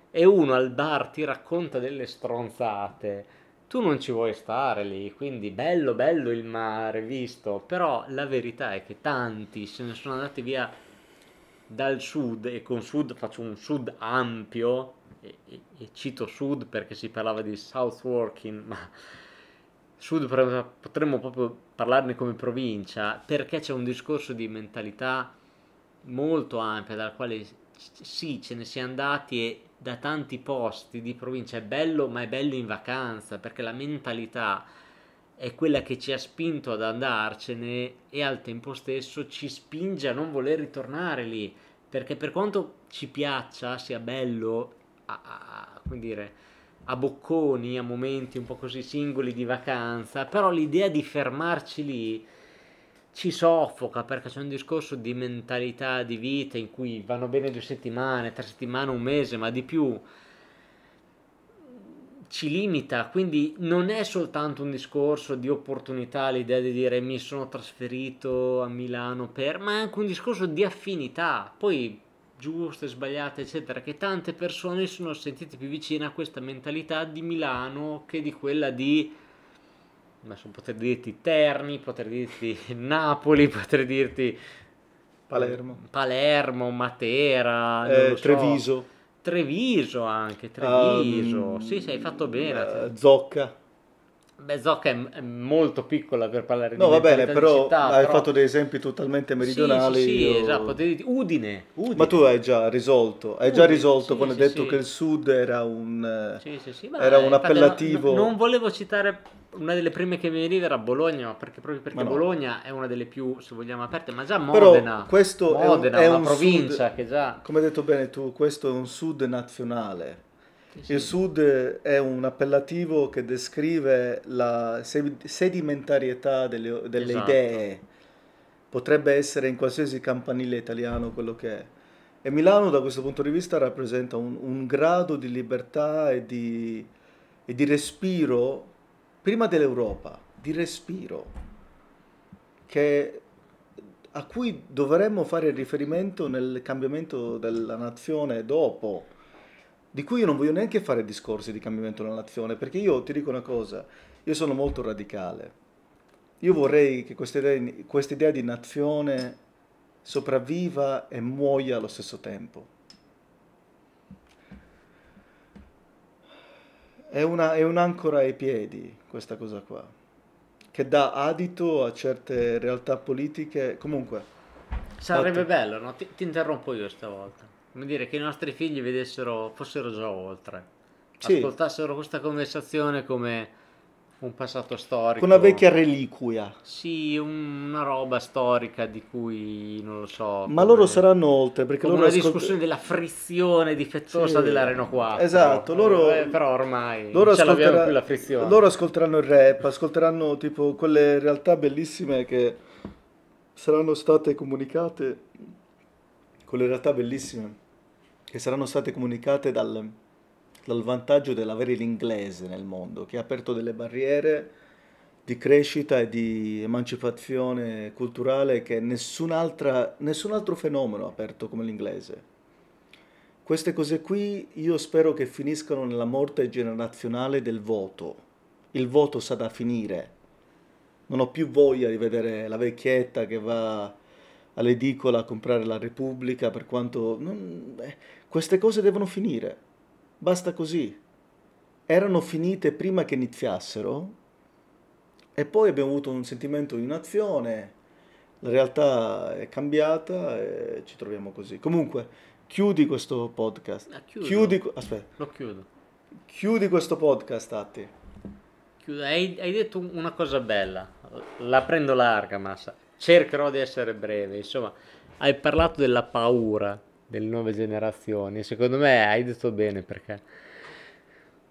e uno al bar ti racconta delle stronzate, tu non ci vuoi stare lì, quindi bello bello il mare visto, però la verità è che tanti se ne sono andati via dal sud e con sud faccio un sud ampio e, e, e cito Sud perché si parlava di South Working, ma Sud potremmo proprio parlarne come provincia, perché c'è un discorso di mentalità molto ampia dalla quale sì, ce ne si è andati e da tanti posti di provincia è bello, ma è bello in vacanza, perché la mentalità è quella che ci ha spinto ad andarcene e al tempo stesso ci spinge a non voler ritornare lì, perché per quanto ci piaccia, sia bello a, a, come dire, a bocconi, a momenti un po' così singoli di vacanza, però l'idea di fermarci lì ci soffoca perché c'è un discorso di mentalità di vita in cui vanno bene due settimane, tre settimane, un mese, ma di più ci limita, quindi non è soltanto un discorso di opportunità, l'idea di dire mi sono trasferito a Milano per, ma è anche un discorso di affinità. Poi giuste, sbagliate, eccetera, che tante persone si sono sentite più vicine a questa mentalità di Milano che di quella di adesso potrei dirti Terni, potrei dirti Napoli, potrei dirti Palermo, Palermo Matera, eh, so. Treviso. Treviso anche, Treviso. Um, sì, sì, hai fatto bene. Uh, Zocca. Beh, Zocca è molto piccola per parlare no, di No, va bene, però città, hai però... fatto dei esempi totalmente meridionali. Sì, sì, sì io... esatto, Udine, Udine, Ma tu hai già risolto, hai Udine, già risolto sì, quando sì, hai detto che il sud era un, era un eh, appellativo. No, no, non volevo citare una delle prime che mi veniva era Bologna, perché proprio perché no. Bologna è una delle più, se vogliamo, aperte, ma già Modena. Però questo Modena è, un, è una un provincia sud, che già... Come hai detto bene tu, questo è un sud nazionale. Il sud è un appellativo che descrive la sedimentarietà delle, delle esatto. idee. Potrebbe essere in qualsiasi campanile italiano quello che è. E Milano da questo punto di vista rappresenta un, un grado di libertà e di, e di respiro, prima dell'Europa, di respiro, che a cui dovremmo fare riferimento nel cambiamento della nazione dopo di cui io non voglio neanche fare discorsi di cambiamento della nazione, perché io ti dico una cosa, io sono molto radicale. Io vorrei che questa idea, di nazione sopravviva e muoia allo stesso tempo. È, una, è un'ancora ai piedi questa cosa qua, che dà adito a certe realtà politiche. Comunque. Sarebbe fatto. bello, no? Ti, ti interrompo io stavolta come dire, che i nostri figli vedessero, fossero già oltre. Sì. Ascoltassero questa conversazione come un passato storico. Una vecchia reliquia. Sì, un, una roba storica di cui non lo so. Ma come, loro saranno oltre perché loro. Una ascolt... discussione della frizione difettosa sì. della Renault 4. Esatto, loro. Eh, però ormai loro non ascolterà... più la frizione. Loro ascolteranno il rap, ascolteranno tipo quelle realtà bellissime che saranno state comunicate. Quelle realtà bellissime che saranno state comunicate dal, dal vantaggio dell'avere l'inglese nel mondo, che ha aperto delle barriere di crescita e di emancipazione culturale che nessun, altro fenomeno ha aperto come l'inglese. Queste cose qui io spero che finiscano nella morte generazionale del voto. Il voto sa da finire. Non ho più voglia di vedere la vecchietta che va all'edicola a comprare la Repubblica per quanto... Non, eh, queste cose devono finire. Basta così. Erano finite prima che iniziassero e poi abbiamo avuto un sentimento di inazione, la realtà è cambiata e ci troviamo così. Comunque, chiudi questo podcast. Ah, chiudi, aspetta. Lo chiudo. Chiudi questo podcast, Atti. Hai, hai detto una cosa bella, la prendo larga, Massa. Cercherò di essere breve. Insomma, hai parlato della paura delle nuove generazioni. Secondo me hai detto bene perché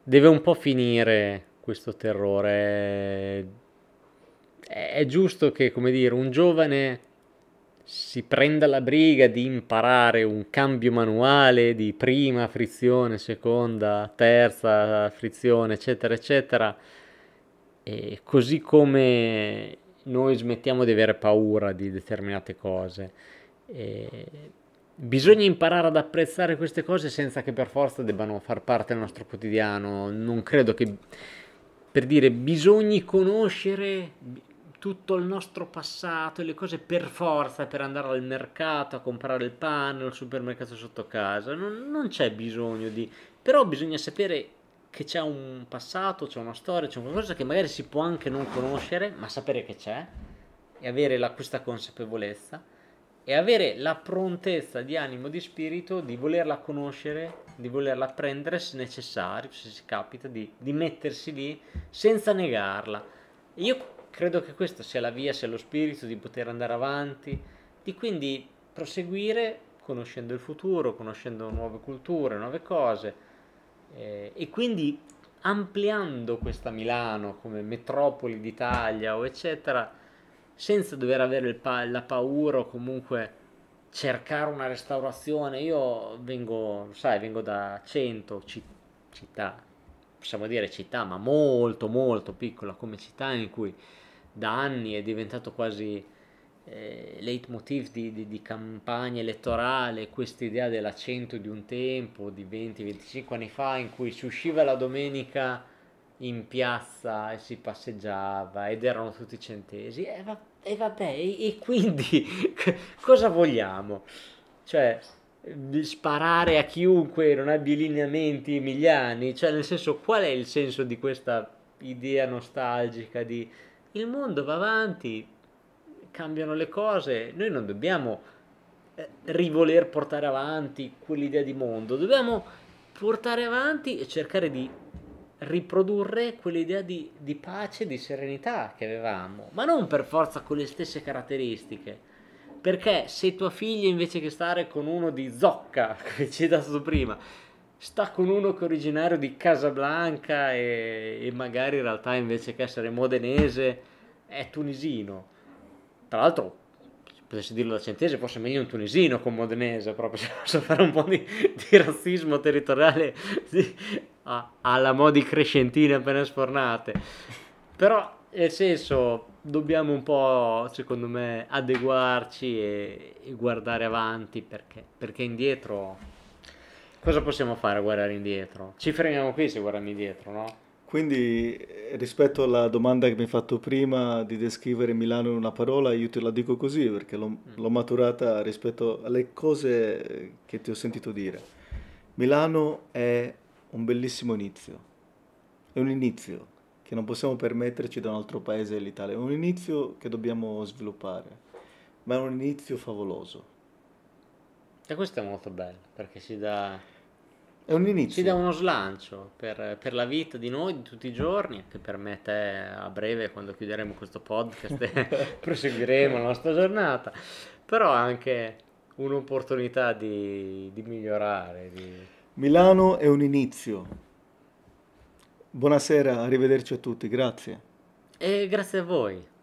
deve un po' finire questo terrore. È giusto che, come dire, un giovane si prenda la briga di imparare un cambio manuale di prima frizione, seconda, terza frizione, eccetera, eccetera. E così come noi smettiamo di avere paura di determinate cose. E Bisogna imparare ad apprezzare queste cose senza che per forza debbano far parte del nostro quotidiano. Non credo che, per dire, bisogna conoscere tutto il nostro passato e le cose per forza per andare al mercato a comprare il pane o al supermercato sotto casa. Non, non c'è bisogno di... però bisogna sapere che c'è un passato, c'è una storia, c'è qualcosa che magari si può anche non conoscere, ma sapere che c'è e avere la, questa consapevolezza e avere la prontezza di animo, di spirito, di volerla conoscere, di volerla apprendere se necessario, se si capita, di, di mettersi lì senza negarla. Io credo che questa sia la via, sia lo spirito di poter andare avanti, di quindi proseguire conoscendo il futuro, conoscendo nuove culture, nuove cose eh, e quindi ampliando questa Milano come metropoli d'Italia o eccetera senza dover avere pa- la paura o comunque cercare una restaurazione. Io vengo, sai, vengo da 100 ci- città, possiamo dire città, ma molto molto piccola come città in cui da anni è diventato quasi eh, leitmotiv di, di, di, campagna elettorale questa idea della 100 di un tempo, di 20-25 anni fa, in cui si usciva la domenica in piazza e si passeggiava ed erano tutti centesi e, va, e vabbè e, e quindi cosa vogliamo cioè sparare a chiunque non abbia i lineamenti emiliani cioè nel senso qual è il senso di questa idea nostalgica di il mondo va avanti cambiano le cose noi non dobbiamo eh, rivoler portare avanti quell'idea di mondo dobbiamo portare avanti e cercare di riprodurre quell'idea di, di pace, di serenità che avevamo, ma non per forza con le stesse caratteristiche. Perché se tua figlia invece che stare con uno di Zocca, che ci hai dato prima, sta con uno che è originario di Casablanca e, e, magari in realtà invece che essere modenese è tunisino. Tra l'altro potessi dirlo da centese, forse meglio un tunisino con modenese, proprio se posso fare un po' di, di razzismo territoriale di, a, alla modi crescentine appena sfornate. Però, nel senso, dobbiamo un po', secondo me, adeguarci e, e guardare avanti, perché, perché indietro... Cosa possiamo fare a guardare indietro? Ci fermiamo qui se guardiamo indietro, no? Quindi eh, rispetto alla domanda che mi hai fatto prima di descrivere Milano in una parola, io te la dico così perché l'ho, mm. l'ho maturata rispetto alle cose eh, che ti ho sentito dire. Milano è un bellissimo inizio, è un inizio che non possiamo permetterci da un altro paese dell'Italia, è un inizio che dobbiamo sviluppare, ma è un inizio favoloso. E questo è molto bello perché si dà è un inizio. Ci dà uno slancio per, per, la vita di noi, di tutti i giorni, anche per me te a breve, quando chiuderemo questo podcast, e proseguiremo la nostra giornata. Però anche un'opportunità di, di migliorare. Di... Milano è un inizio. Buonasera, arrivederci a tutti, grazie. E grazie a voi.